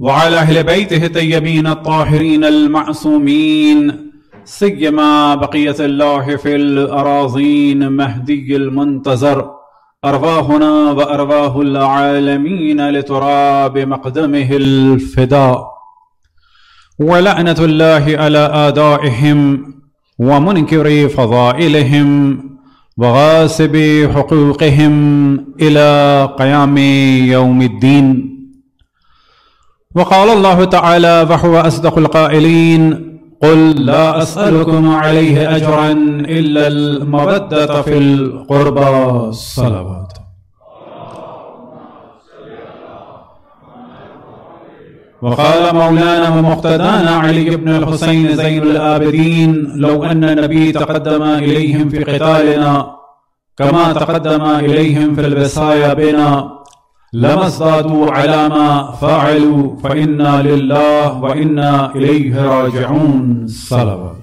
وعلى أهل بيته الطيبين الطاهرين المعصومين سيما بقية الله في الأراضين مهدي المنتظر أرواحنا وأرواح العالمين لتراب مقدمه الفداء ولعنة الله على آدائهم ومنكر فضائلهم وغاسب حقوقهم إلى قيام يوم الدين وقال الله تعالى فهو أصدق القائلين قل لا أسألكم عليه أجرا إلا المودة في القربى الصلوات وقال مولانا ومقتدانا علي بن الحسين زين الآبدين لو أن النبي تقدم إليهم في قتالنا كما تقدم إليهم في البسايا بنا لما ازدادوا على ما فعلوا فإنا لله وإنا إليه راجعون صلوات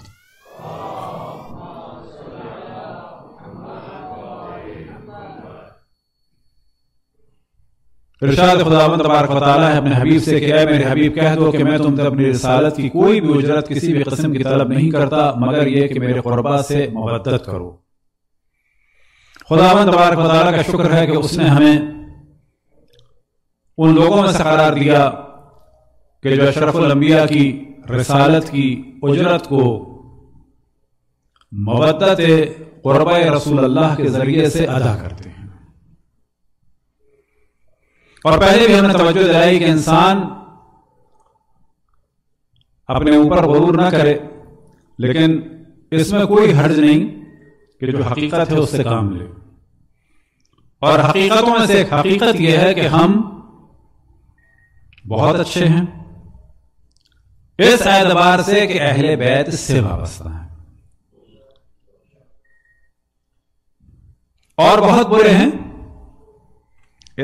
ارشاد خداوند تبارک و تعالی ہے اپنے حبیب سے کہ اے میرے حبیب کہہ دو کہ میں تم سے اپنی رسالت کی کوئی بھی اجرت کسی بھی قسم کی طلب نہیں کرتا مگر یہ کہ میرے قربا سے مبدت کرو خداوند تبارک و تعالی کا شکر ہے کہ اس نے ہمیں उन लोगों में सकारार दिया कि जो अशरफुलंबिया की रसालत की उजरत को मवत रसूल अल्लाह के ज़रिए से अदा करते हैं और पहले भी हमने तवज्जो दिलाई कि इंसान अपने ऊपर गरूर ना करे लेकिन इसमें कोई हर्ज नहीं कि जो हकीकत है उससे काम ले और हकीकतों में से एक हकीकत यह है कि हम बहुत अच्छे हैं इस एतबार से कि अहले बैत से वाबस्ता है और बहुत बुरे हैं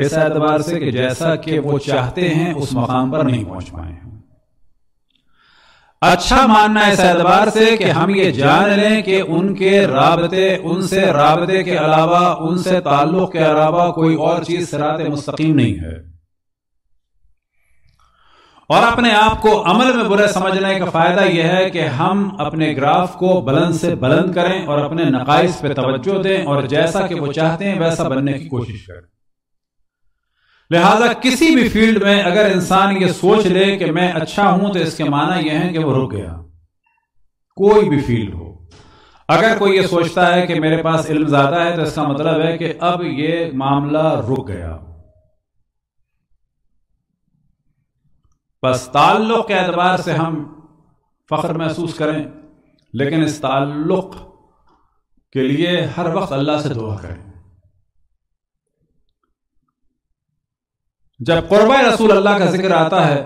इस एतबार से कि जैसा कि वो चाहते हैं उस मकाम पर नहीं पहुंच पाए हैं अच्छा मानना इस एतबार से कि हम ये जान लें कि उनके रबते उनसे रबते के अलावा उनसे ताल्लुक के अलावा कोई और चीज सरात मुस्तकीम नहीं है और अपने आप को अमल में बुरा समझने का फायदा यह है कि हम अपने ग्राफ को बुलंद से बुलंद करें और अपने नकाइस पे तवज्जो दें और जैसा कि वो चाहते हैं वैसा बनने की कोशिश करें लिहाजा किसी भी फील्ड में अगर इंसान ये सोच ले कि मैं अच्छा हूं तो इसके माना यह है कि वो रुक गया कोई भी फील्ड हो अगर कोई ये सोचता है कि मेरे पास इल्म ज्यादा है तो इसका मतलब है कि अब ये मामला रुक गया बस ताल्लुक़ के अतबार से हम फ़ख्र महसूस करें लेकिन इस ताल्लुक़ के लिए हर वक्त अल्लाह से दुआ करें जब कर्ब रसूल अल्लाह का जिक्र आता है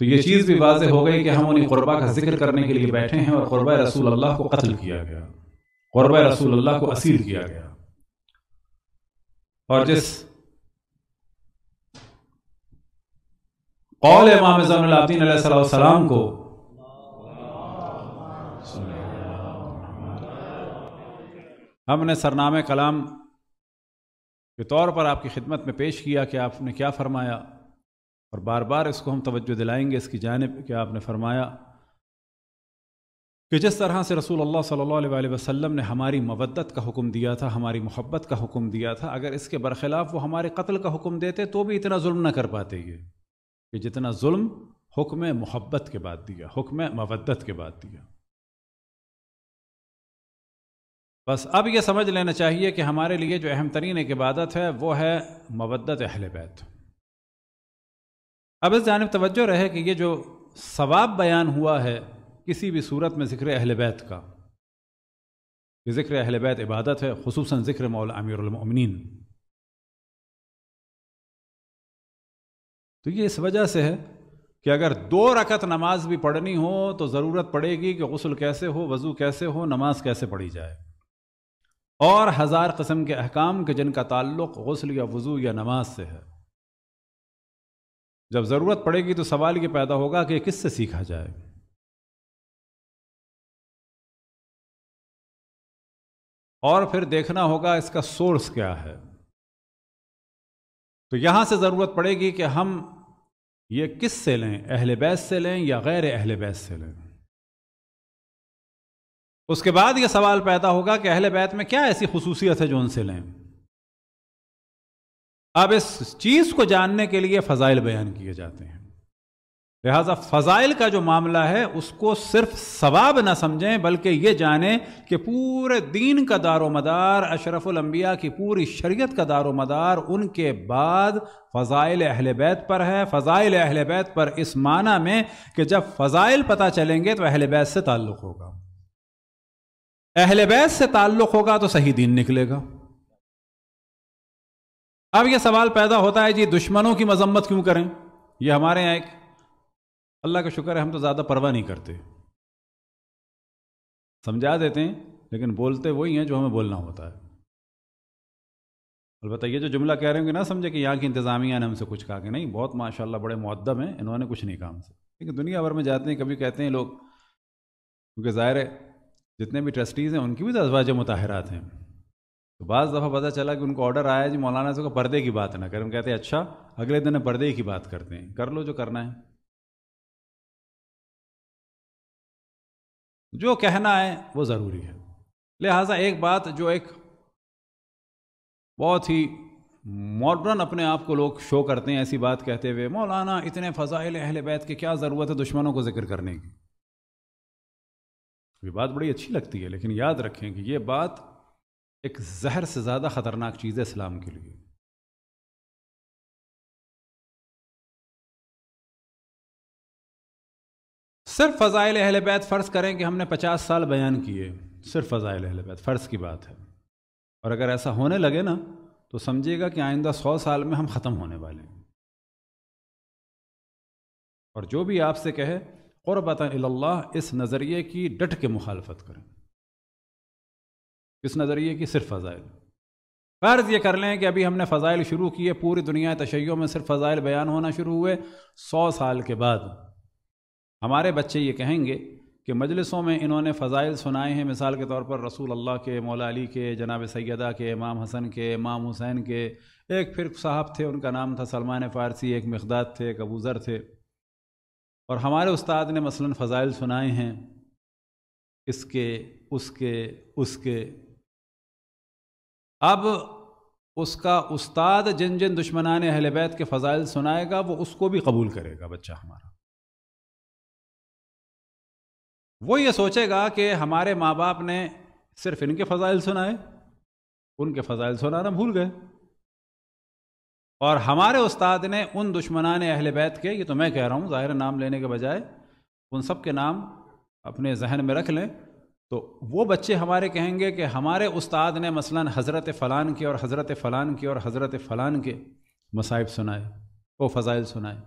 तो यह चीज़ भी वाज हो गई कि हम उन्हें क़ुरबा का जिक्र करने के लिए बैठे हैं और क़ुरब रसूल अल्लाह को कत्ल किया गया क़ुरब रसूल अल्लाह को असीर किया गया और जिस कौल इमाम जमलातीन को हमने सरनामे कलाम के तौर पर आपकी खिदमत में पेश किया कि आपने क्या फरमाया और बार बार इसको हम तवज्जो दिलाएंगे इसकी जानब कि आपने फरमाया कि जिस तरह से रसूल अल्लाह सल्लल्लाहु अलैहि वसल्लम ने हमारी मवदत का हुक्म दिया था हमारी मोहब्बत का हुक्म दिया था अगर इसके बरखिलाफ़ वो हमारे कत्ल का हुक्म देते तो भी इतना जुल्म ना कर पाते ये कि जितना जुल्म हुक्म मोहब्बत के बाद दिया हुक्म मवदत के बाद दिया बस अब यह समझ लेना चाहिए कि हमारे लिए जो अहम तरीन एक इबादत है वह है मवद्दत अहल बैत अब इस जानब तवज्जो रहे कि यह जो सवाब बयान हुआ है किसी भी सूरत में ज़िक्र अहल बैत का ज़िक्र अहल बैत इबादत है खसूस ज़िक्र मौल अमीरमिन तो ये इस वजह से है कि अगर दो रकत नमाज भी पढ़नी हो तो ज़रूरत पड़ेगी कि गसल कैसे हो वज़ू कैसे हो नमाज कैसे पढ़ी जाए और हज़ार कस्म के अहकाम के जिनका ताल्लुक गसल या वज़ू या नमाज से है जब ज़रूरत पड़ेगी तो सवाल ये पैदा होगा कि किससे सीखा जाए और फिर देखना होगा इसका सोर्स क्या है तो यहाँ से ज़रूरत पड़ेगी कि हम ये किस से लें अहल बैस से लें या गैर अहल बैस से लें उसके बाद ये सवाल पैदा होगा कि अहल बैत में क्या ऐसी खसूसियत है जो उनसे लें अब इस चीज़ को जानने के लिए फ़जाइल बयान किए जाते हैं लिहाजा फजाइल का जो मामला है उसको सिर्फ सवाब ना समझें बल्कि ये जानें कि पूरे दीन का दारो मदार अशरफुलंबिया की पूरी शरीयत का दारो मदार उनके बाद फ़ज़ाइल अहल बैत पर है फ़ज़ाइल अहल बैत पर इस माना में कि जब फ़ज़ाइल पता चलेंगे तो अहल बैत से ताल्लुक़ होगा अहल बैत से ताल्लुक़ होगा तो सही दीन निकलेगा अब यह सवाल पैदा होता है जी दुश्मनों की मजम्मत क्यों करें यह हमारे यहाँ एक अल्लाह का शुक्र है हम तो ज़्यादा परवाह नहीं करते समझा देते हैं लेकिन बोलते वही हैं जो हमें बोलना होता है अलबत्त ये जो जुमला कह रहे होंगे ना समझे कि यहाँ की इंतज़ामिया ने हमसे कुछ कहा कि नहीं बहुत माशा बड़े मुद्दब हैं इन्होंने कुछ नहीं कहा हमसे लेकिन दुनिया भर में जाते हैं कभी कहते हैं लोग क्योंकि ज़ाहिर है जितने भी ट्रस्टीज़ हैं उनकी भी तो अजवाज हैं तो बस दफ़ा पता चला कि उनको ऑर्डर आया जी मौलाना से को पर्दे की बात ना करें हम कहते हैं अच्छा अगले दिन पर्दे की बात करते हैं कर लो जो करना है जो कहना है वो ज़रूरी है लिहाजा एक बात जो एक बहुत ही मॉडर्न अपने आप को लोग शो करते हैं ऐसी बात कहते हुए मौलाना इतने फ़ज़ाइल अहल बैत की क्या ज़रूरत है दुश्मनों को जिक्र करने की ये बात बड़ी अच्छी लगती है लेकिन याद रखें कि ये बात एक जहर से ज़्यादा ख़तरनाक चीज़ है इस्लाम के लिए सिर्फ फ़ज़ाइल अहल बैत फ़र्ज़ करें कि हमने पचास साल बयान किए सिर्फ फ़ज़ाइल अहल बैत फ़र्ज़ की बात है और अगर ऐसा होने लगे ना तो समझिएगा कि आइंदा सौ साल में हम ख़त्म होने वाले हैं और जो भी आपसे कहे बता इस नज़रिए की डट के मुखालफत करें इस नज़रिए की सिर्फ फ़ज़ाइल फ़र्ज़ ये कर लें कि अभी हमने फ़ज़ाइल शुरू किए पूरी दुनिया तशैयों में सिर्फ फ़ज़ाइल बयान होना शुरू हुए सौ साल के बाद हमारे बच्चे ये कहेंगे कि मजलिसों में इन्होंने फ़ज़ाइल सुनाए हैं मिसाल के तौर पर रसूल अल्लाह के मौला अली के जनाब सैदा के इमाम हसन के इमाम हुसैन के एक फिर साहब थे उनका नाम था सलमान फ़ारसी एक मकदाद थे कबूज़र थे और हमारे उस्ताद ने मसलन फ़ज़ाइल सुनाए हैं इसके उसके उसके अब उसका उस्ताद जिन जिन दुश्मनान अहल बैत के फ़ज़ाइल सुनाएगा वो उसको भी कबूल करेगा बच्चा हमारा वो ये सोचेगा कि हमारे माँ बाप ने सिर्फ इनके फ़ज़ाइल सुनाए उनके फ़ज़ाइल सुनाना भूल गए और हमारे उस्ताद ने उन दुश्मनान अहल बैत के ये तो मैं कह रहा हूँ ज़ाहिर नाम लेने के बजाय उन सब के नाम अपने जहन में रख लें तो वो बच्चे हमारे कहेंगे कि हमारे उस्ताद ने मसलन हज़रत फ़लान के और हज़रत फ़लान के और हज़रत फ़लान के मसाइब सुनाए वो फ़ज़ाइल सुनाए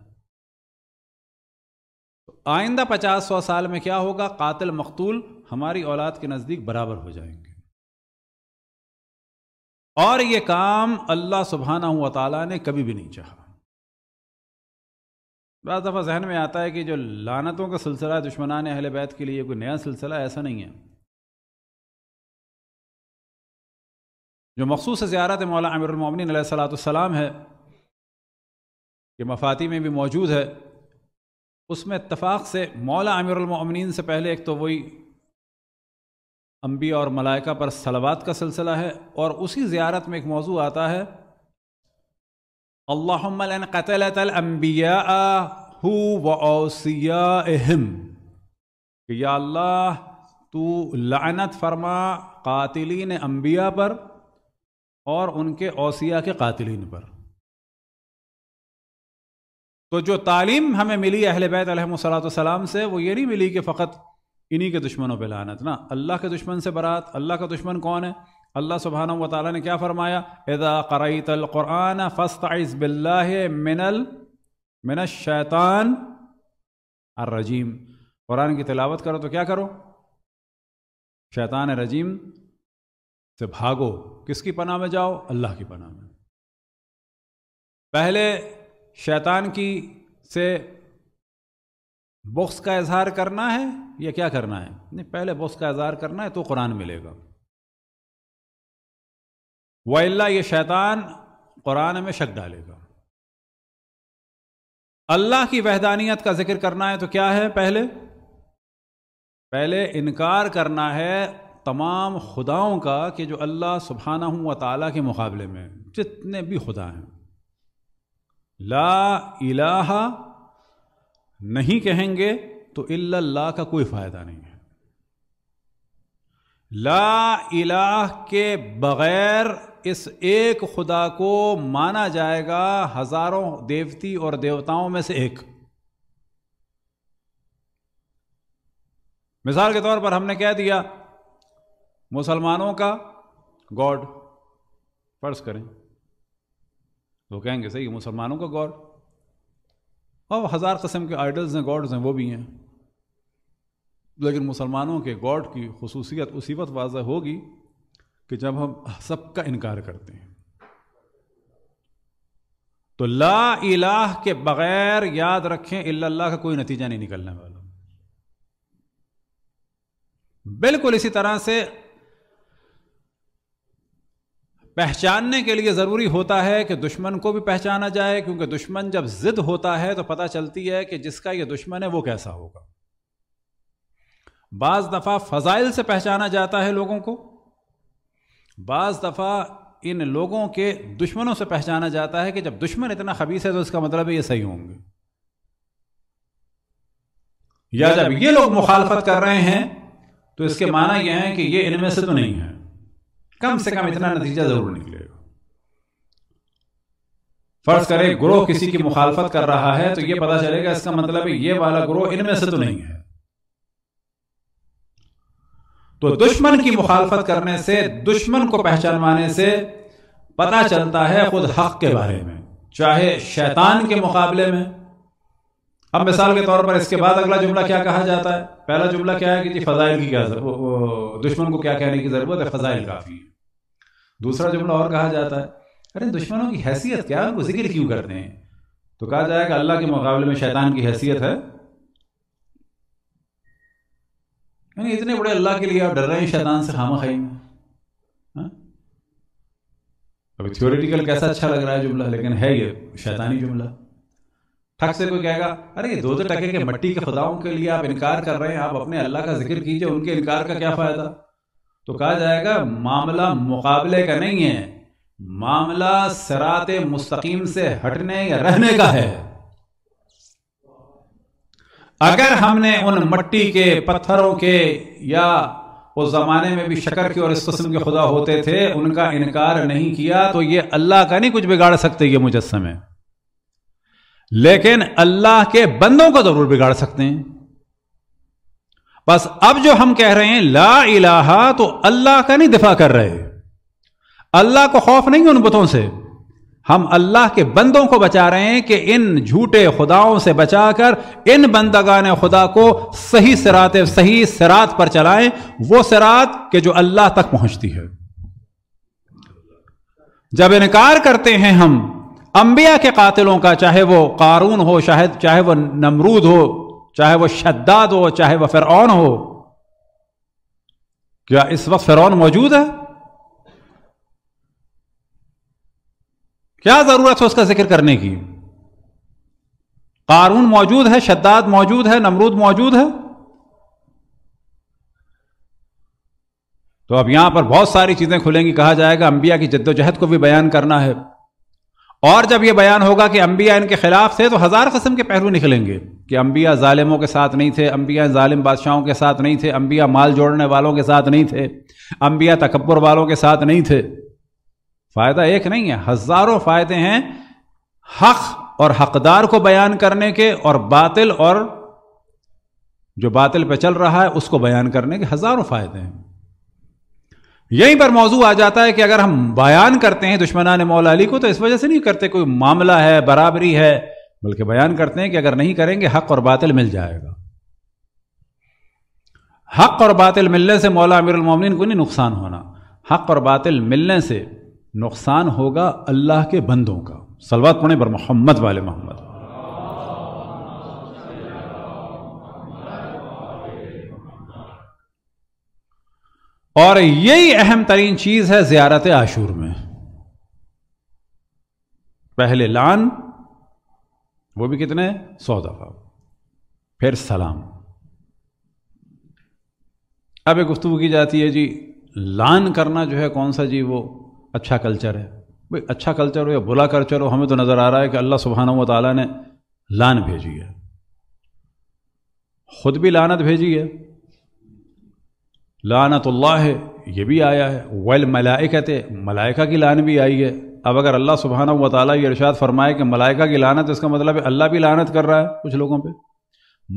आइंदा पचास सौ साल में क्या होगा कातिल मकतूल हमारी औलाद के नज़दीक बराबर हो जाएंगे और ये काम अल्लाह सुबहाना हुआ ताला ने कभी भी नहीं चाहा बड़ा दफ़ा जहन में आता है कि जो लानतों का सिलसिला दुश्मनान अहल बैत के लिए कोई नया सिलसिला ऐसा नहीं है जो मखसूस ज़्यारत मौला अमीरमिन सलाम है कि मफाती में भी मौजूद है उसमें इतफ़ाक़ से मौला अमीरमिन से पहले एक तो वही अम्बी और मलाइका पर सलवात का सिलसिला है और उसी ज़्यारत में एक मौजू आता है अल्लाहमन कतलतलम्बिया वसियाम या अल्लाह तू लानत फरमा कातिलीन अम्बिया पर और उनके ओसिया के कातिलीन पर तो जो तालीम हमें मिली अहल बैत सलाम से वो ये नहीं मिली कि फ़कत इन्हीं के दुश्मनों पर लानत ना अल्लाह के दुश्मन से बरात अल्लाह का दुश्मन कौन है अल्लाह सुबहाना व ताली ने क्या फरमाया एदा करतलक़ुरान फस्त बिल्ला मिनल मिन शैतान अर्रजीम कुरान की तिलावत करो तो क्या करो शैतान रजीम से भागो किसकी पनाह में जाओ अल्लाह की पनाह में पहले शैतान की से बुक्स का इजहार करना है या क्या करना है नहीं पहले बुक्स का इजहार करना है तो कुरान मिलेगा वल्ला ये शैतान कुरान में शक डालेगा अल्लाह की वहदानियत का जिक्र करना है तो क्या है पहले पहले इनकार करना है तमाम खुदाओं का कि जो अल्लाह सुबहाना हूँ व ताली के मुकाबले में जितने भी खुदा हैं ला इलाहा नहीं कहेंगे तो इल्ला का कोई फायदा नहीं है ला इलाह के बगैर इस एक खुदा को माना जाएगा हजारों देवती और देवताओं में से एक मिसाल के तौर पर हमने कह दिया मुसलमानों का गॉड फर्ज करें वो कहेंगे सही मुसलमानों का गॉड और हज़ार कस्म के आइडल्स हैं गॉड्स हैं वो भी हैं लेकिन मुसलमानों के गॉड की खसूसियत उसी वक्त वाजह होगी कि जब हम सबका इनकार करते हैं तो ला इलाह के बगैर याद रखें अल्लाह का कोई नतीजा नहीं निकलने वाला बिल्कुल इसी तरह से पहचानने के लिए ज़रूरी होता है कि दुश्मन को भी पहचाना जाए क्योंकि दुश्मन जब ज़िद होता है तो पता चलती है कि जिसका ये दुश्मन है वो कैसा होगा बाज़ दफ़ा फ़जाइल से पहचाना जाता है लोगों को बाज़ दफ़ा इन लोगों के दुश्मनों से पहचाना जाता है कि जब दुश्मन इतना खबीस है तो इसका मतलब ये सही होंगे या जब ये लोग मुखालफत कर रहे हैं तो इसके माना यह है कि ये इनमें से तो नहीं है कम से कम इतना नतीजा जरूर निकलेगा फर्ज करें ग्रोह किसी की मुखालफत कर रहा है तो यह पता चलेगा इसका मतलब ये वाला ग्रोह इनमें से तो नहीं है तो दुश्मन की मुखालफत करने से दुश्मन को पहचानवाने से पता चलता है खुद हक के बारे में चाहे शैतान के मुकाबले में अब मिसाल के तौर पर इसके बाद अगला जुमला क्या कहा जाता है पहला जुमला क्या है कि जी फजाइल की क्या दुश्मन को क्या कहने की जरूरत है फजाइल काफी है दूसरा जुमला और कहा जाता है अरे दुश्मनों की हैसियत क्या उनको जिक्र क्यों करते हैं तो कहा जाएगा अल्लाह के मुकाबले में शैतान की हैसियत है यानी इतने बड़े अल्लाह के लिए आप डर रहे हैं शैतान से खामा खाई हाँ? अब थ्योरेटिकल कैसा अच्छा लग रहा है जुमला लेकिन है ये शैतानी जुमला ठक से कोई कहेगा अरे ये दो दो तो टके के मट्टी के खुदाओं के लिए आप इनकार कर रहे हैं आप अपने अल्लाह का जिक्र कीजिए उनके इनकार का क्या फायदा तो कहा जाएगा मामला मुकाबले का नहीं है मामला सरात मुस्तकीम से हटने या रहने का है अगर हमने उन मट्टी के पत्थरों के या उस जमाने में भी शकर के और इस किस्म के खुदा होते थे उनका इनकार नहीं किया तो ये अल्लाह का नहीं कुछ बिगाड़ सकते ये मुजस्मे लेकिन अल्लाह के बंदों को जरूर बिगाड़ सकते हैं बस अब जो हम कह रहे हैं ला इलाहा तो अल्लाह का नहीं दिफा कर रहे अल्लाह को खौफ नहीं उन बुतों से हम अल्लाह के बंदों को बचा रहे हैं कि इन झूठे खुदाओं से बचाकर इन बंदगा खुदा को सही सिरात सही सिरात पर चलाएं वो सिरात के जो अल्लाह तक पहुंचती है जब इनकार करते हैं हम अंबिया के कातिलों का चाहे वो कारून हो शायद चाहे वो नमरूद हो चाहे वह शद्दाद हो चाहे वह फिरौन हो क्या इस वक्त फिरौन मौजूद है क्या जरूरत है उसका जिक्र करने की कानून मौजूद है शद्दाद मौजूद है नमरूद मौजूद है तो अब यहां पर बहुत सारी चीजें खुलेंगी कहा जाएगा अंबिया की जद्दोजहद को भी बयान करना है और जब यह बयान होगा कि अंबिया इनके खिलाफ थे तो हज़ार कस्म के पहलू निकलेंगे कि अंबिया ालिमों के साथ नहीं थे अंबिया ालिम बादशाहों के साथ नहीं थे अंबिया माल जोड़ने वालों के साथ नहीं थे अंबिया तकबर वालों के साथ नहीं थे फ़ायदा एक नहीं है हज़ारों फ़ायदे हैं हक और हकदार को बयान करने के और बातिल और जो बातिल पे चल रहा है उसको बयान करने के हज़ारों फ़ायदे हैं यहीं पर मौजू आ जाता है कि अगर हम बयान करते हैं दुश्मनान मौला अली को तो इस वजह से नहीं करते कोई मामला है बराबरी है बल्कि बयान करते हैं कि अगर नहीं करेंगे हक और बातिल मिल जाएगा हक और बातिल मिलने से मौला उमिन को नहीं नुकसान होना हक और बातिल मिलने से नुकसान होगा अल्लाह के बंदों का सलवात पुणे पर मोहम्मद वाले मोहम्मद और यही अहम तरीन चीज है ज्यारत आशूर में पहले लान वो भी कितने सौ दफा फिर सलाम अब एक गुफ्तु की जाती है जी लान करना जो है कौन सा जी वो अच्छा कल्चर है भाई अच्छा कल्चर हो या बुरा कल्चर हो हमें तो नज़र आ रहा है कि अल्लाह सुबहाना तला ने लान भेजी है खुद भी लानत भेजी है लानतुल्ला है ये भी आया है वल मलाइकत मलाइका की लान भी आई है अब अगर अल्लाह सुबहाना व ताली ये फरमाए कि मलाइका की लानत इसका मतलब है अल्लाह भी लानत कर रहा है कुछ लोगों पे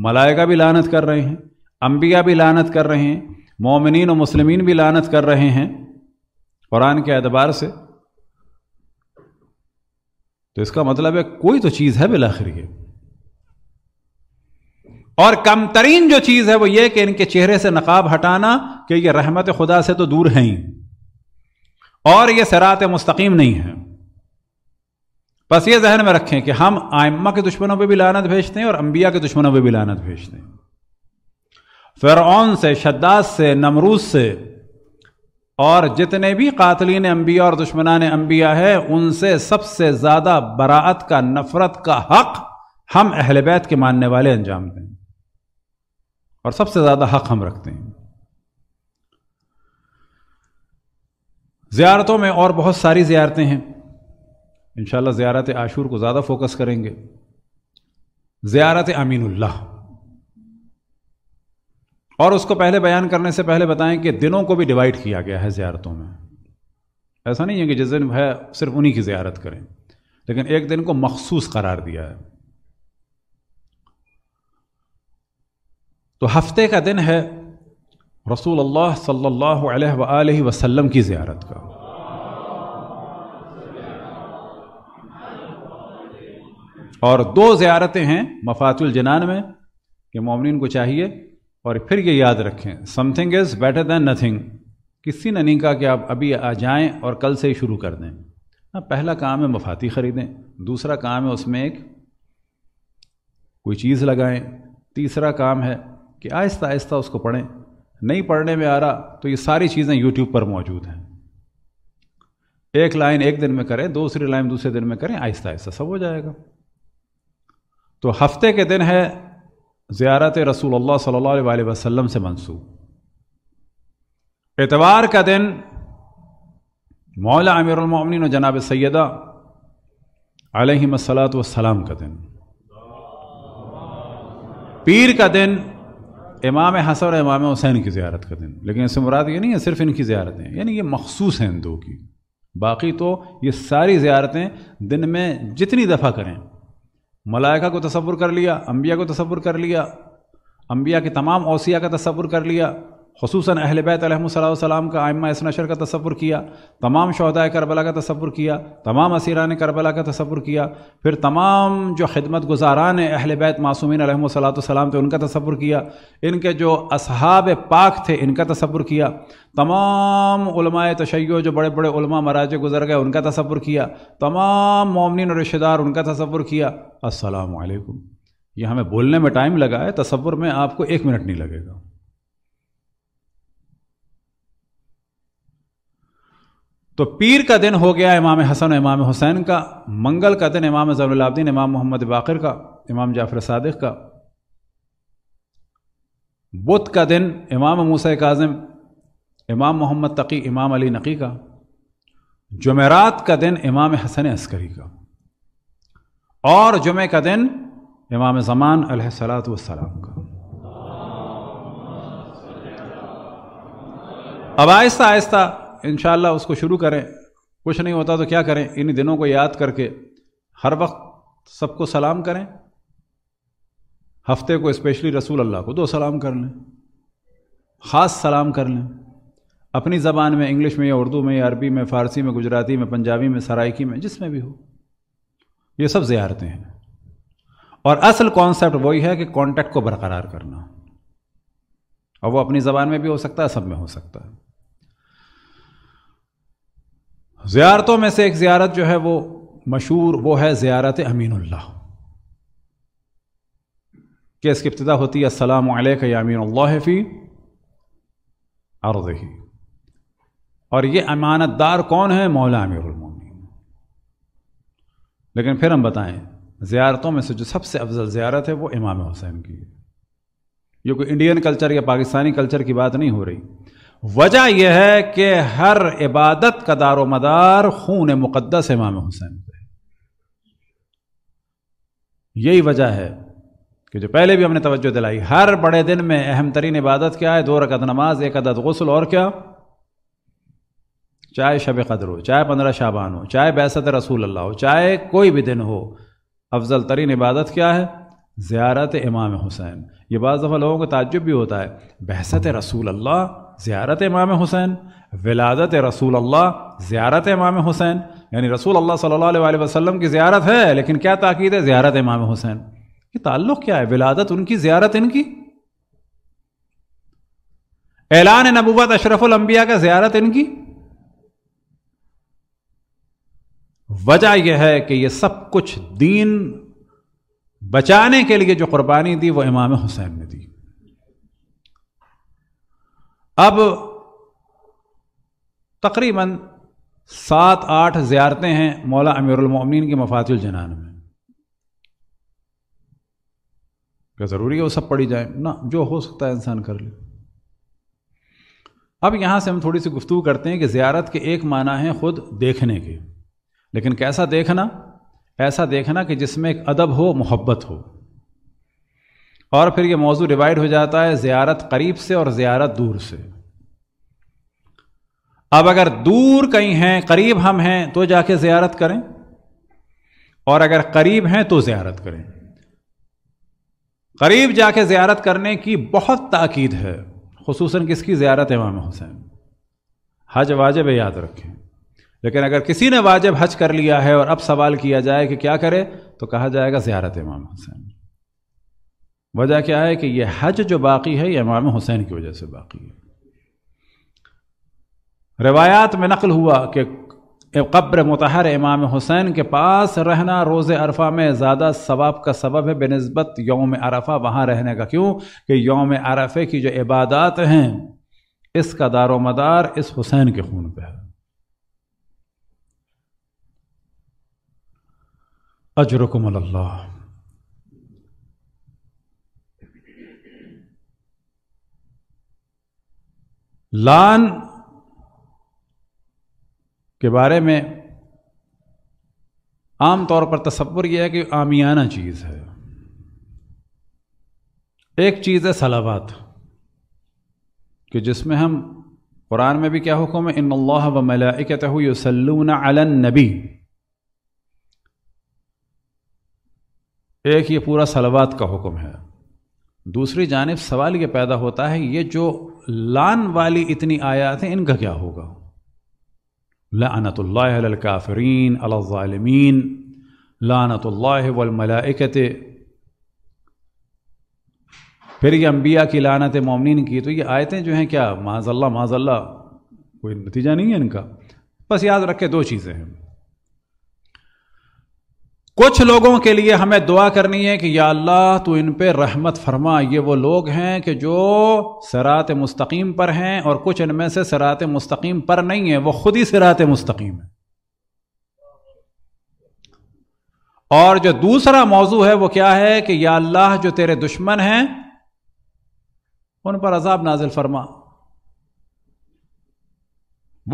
मलाइका भी लानत कर रहे हैं अम्बिया भी लानत कर रहे हैं मोमिन और मुसलमिन भी लानत कर रहे हैं कुरान के एतबार से तो इसका मतलब है कोई तो चीज़ है बिलाखिर ये और कम तरीन जो चीज है वो ये कि इनके चेहरे से नकाब हटाना कि ये रहमत खुदा से तो दूर है ही और ये सरात मुस्तकीम नहीं है बस ये जहन में रखें कि हम आयमा के दुश्मनों पे भी लानत भेजते हैं और अंबिया के दुश्मनों पे भी लानत भेजते हैं फिरौन से शद्दाज से नमरूज से और जितने भी कातलीन अंबिया और दुश्मनान अंबिया है उनसे सबसे ज़्यादा बरात का नफरत का हक हम अहलबैत के मानने वाले अंजाम दें और सबसे ज़्यादा हक हम रखते हैं जियारतों में और बहुत सारी जियारतें हैं इनशाला जियारत आशूर को ज़्यादा फोकस करेंगे जियारत अमीनुल्लाह और उसको पहले बयान करने से पहले बताएं कि दिनों को भी डिवाइड किया गया है जियारतों में ऐसा नहीं है कि जिस दिन है सिर्फ उन्हीं की जियारत करें लेकिन एक दिन को मखसूस करार दिया है तो हफ्ते का दिन है रसूल अल्लाह सल्लल्लाहु अलैहि वसल्लम की ज़ियारत का और दो ज़्यारतें हैं मफातुल जनान में कि मोमिन को चाहिए और फिर ये याद रखें something is better than nothing किसी ने नहीं कहा कि आप अभी आ जाएं और कल से ही शुरू कर दें ना पहला काम है मफाती ख़रीदें दूसरा काम है उसमें एक कोई चीज़ लगाएं तीसरा काम है कि आहिस्ता आहिस्ता उसको पढ़ें नहीं पढ़ने में आ रहा तो ये सारी चीज़ें यूट्यूब पर मौजूद हैं एक लाइन एक दिन में करें दूसरी लाइन दूसरे दिन में करें आहिस्ता आहिस्ता सब हो जाएगा तो हफ्ते के दिन है ज़्यारत रसूल सल्ला वसम से मंसूब एतवार का दिन मौला अमीरमिन जनाब सैदा अलहमसलात वसलाम का दिन पीर का दिन इमाम हसन और इमाम हुसैन की ज्यारत का दिन लेकिन इससे मुराद ये नहीं है सिर्फ इनकी ज्यारतें यानी ये मखसूस हैं इन दो की बाकी तो ये सारी ज्यारतें दिन में जितनी दफ़ा करें मलाइका को तस्वुर कर लिया अम्बिया को तस्वुर कर लिया अम्बिया के तमाम ओसिया का तस्वुर कर लिया खसूस अहल बैत सलाम का आयमा इस नशर का तस्वुर किया तमाम शहदाय करबला का तस्वुर किया तमाम असीरान करबला का तस्वुर किया फिर तमाम जो ख़िदमत गुजारान अहल बैत मासूमिन सलाम थे उनका तस्वुर किया इनके जो असहाब पाक थे इनका तस्वुर किया तमाम तशैय जो बड़े बड़े उलमा मराज गुजर गए उनका तस्वुर किया तमाम ममिन और रिश्तेदार उनका तस्वुर किया असलकुम यह हमें बोलने में टाइम लगा है तस्वुर में आपको एक मिनट नहीं लगेगा तो पीर का दिन हो गया इमाम हसन इमाम हुसैन का मंगल का दिन इमाम जैनुलाब्दीन इमाम मोहम्मद बाकर का इमाम जाफर सदक का बुध का दिन इमाम मूसा काजम इमाम मोहम्मद तकी इमाम अली नकी का जमेरात का दिन इमाम हसन अस्करी का और जुमे का दिन इमाम जमान अलसलात का अब आहिस्ता आहिस्ता इन उसको शुरू करें कुछ नहीं होता तो क्या करें इन दिनों को याद करके हर वक्त सबको सलाम करें हफ्ते को स्पेशली रसूल अल्लाह को दो सलाम कर लें ख़ास सलाम कर लें अपनी ज़बान में इंग्लिश में या उर्दू में या अरबी में फ़ारसी में गुजराती में पंजाबी में सराइकी में जिसमें भी हो ये सब ज़्यारतें हैं और असल कॉन्सेप्ट वही है कि कॉन्टेक्ट को बरकरार करना और वो अपनी ज़बान में भी हो सकता है सब में हो सकता है ज़्यारतों में से एक ज़्यारत जो है वो मशहूर वो है ज़्यारत अमीनुल्लाह कि इसकी इब्तदा होती है असलम अमीन फ़ी अर्द और ये अमानतदार कौन है मौला अमीरमिन लेकिन फिर हम बताएं ज़्यारतों में से जो सबसे अफजल ज़्यारत है वो इमाम हुसैन की है ये कोई इंडियन कल्चर या पाकिस्तानी कल्चर की बात नहीं हो रही वजह यह है कि हर इबादत का दारो मदार खून मुक़दस इमाम हुसैन पर यही वजह है कि जो पहले भी हमने तवज्जो दिलाई हर बड़े दिन में अहम तरीन इबादत क्या है दो रकत नमाज एक अदद गसल और क्या चाहे शब कदर हो चाहे पंद्रह शाबान हो चाहे बैसत रसूल अल्लाह हो चाहे कोई भी दिन हो अफजल तरीन इबादत क्या है ज़्यारत इमाम हुसैन ये बाज़ दफ़ा लोगों को ताज्जुब भी होता है बहसत रसूल अल्लाह ज़्यारत इमाम हुसैन विलादत रसूल अल्लाह ज़्यारत इमाम हुसैन यानी रसूल अल्लाह सल्लल्लाहु अलैहि वसल्लम की ज़्यारत है लेकिन क्या ताक़ीद है ज़्यारत इमाम हुसैन ये ताल्लुक़ क्या है विलादत उनकी ज़्यारत इनकी ऐलान नबूबत अशरफुल का ज़्यारत इनकी वजह यह है कि यह सब कुछ दीन बचाने के लिए जो कुर्बानी दी वो इमाम हुसैन ने दी अब तकरीबन सात आठ ज़्यारतें हैं मौला अमीरमिन के मफातुल जनान में क्या ज़रूरी है वो सब पढ़ी जाए ना जो हो सकता है इंसान कर ले अब यहाँ से हम थोड़ी सी गुफ्तु करते हैं कि ज़्यारत के एक माना है ख़ुद देखने के लेकिन कैसा देखना ऐसा देखना कि जिसमें एक अदब हो मोहब्बत हो और फिर ये मौजू डिवाइड हो जाता है ज्यारत करीब से और ज्यारत दूर से अब अगर दूर कहीं हैं करीब हम हैं तो जाके ज़ियारत करें और अगर करीब हैं तो ज़ियारत करें करीब जाके ज़ियारत करने की बहुत ताकीद है खसूस किसकी ज़्यारत इमाम हुसैन हज वाजब याद रखें लेकिन अगर किसी ने वाजब हज कर लिया है और अब सवाल किया जाए कि क्या करे तो कहा जाएगा ज़्यारत इमाम हुसैन वजह क्या है कि यह हज जो बाकी है यह इमाम हुसैन की वजह से बाकी है रवायात में नकल हुआ कि कब्र मतहर इमाम हुसैन के पास रहना रोज़ अरफा में ज़्यादा सवाब का सबब है बनस्बत योम अरफा वहाँ रहने का क्यों कि योम अरफे की जो इबादत हैं इसका दारो मदार इस हुसैन के खून पे है अजरकुम लान के बारे में आम तौर पर तस्वुर यह है कि आमियाना चीज़ है एक चीज़ है सलावात कि जिसमें हम कुरान में भी क्या हुक्म है इन अल्लाह व मलाइकत अलन नबी एक ये पूरा सलावात का हुक्म है दूसरी जानब सवाल ये पैदा होता है ये जो लान वाली इतनी आयात हैं इनका क्या होगा लानतल्लाकाफ़रीन अलमीन लानतल्लामलाकत फिर ये अम्बिया की लानत ममिन की तो ये आयतें जो हैं क्या माजल्ला माजल्ला कोई नतीजा नहीं है इनका बस याद रखे दो चीज़ें हैं कुछ लोगों के लिए हमें दुआ करनी है कि या अल्लाह तू इन पर रहमत फरमा ये वो लोग हैं कि जो सरात मुस्तकीम पर हैं और कुछ इनमें से सरात मुस्तकीम पर नहीं है वो खुद ही सरात मुस्तकीम है और जो दूसरा मौजू है वो क्या है कि या अल्लाह जो तेरे दुश्मन हैं उन पर अजाब नाजिल फरमा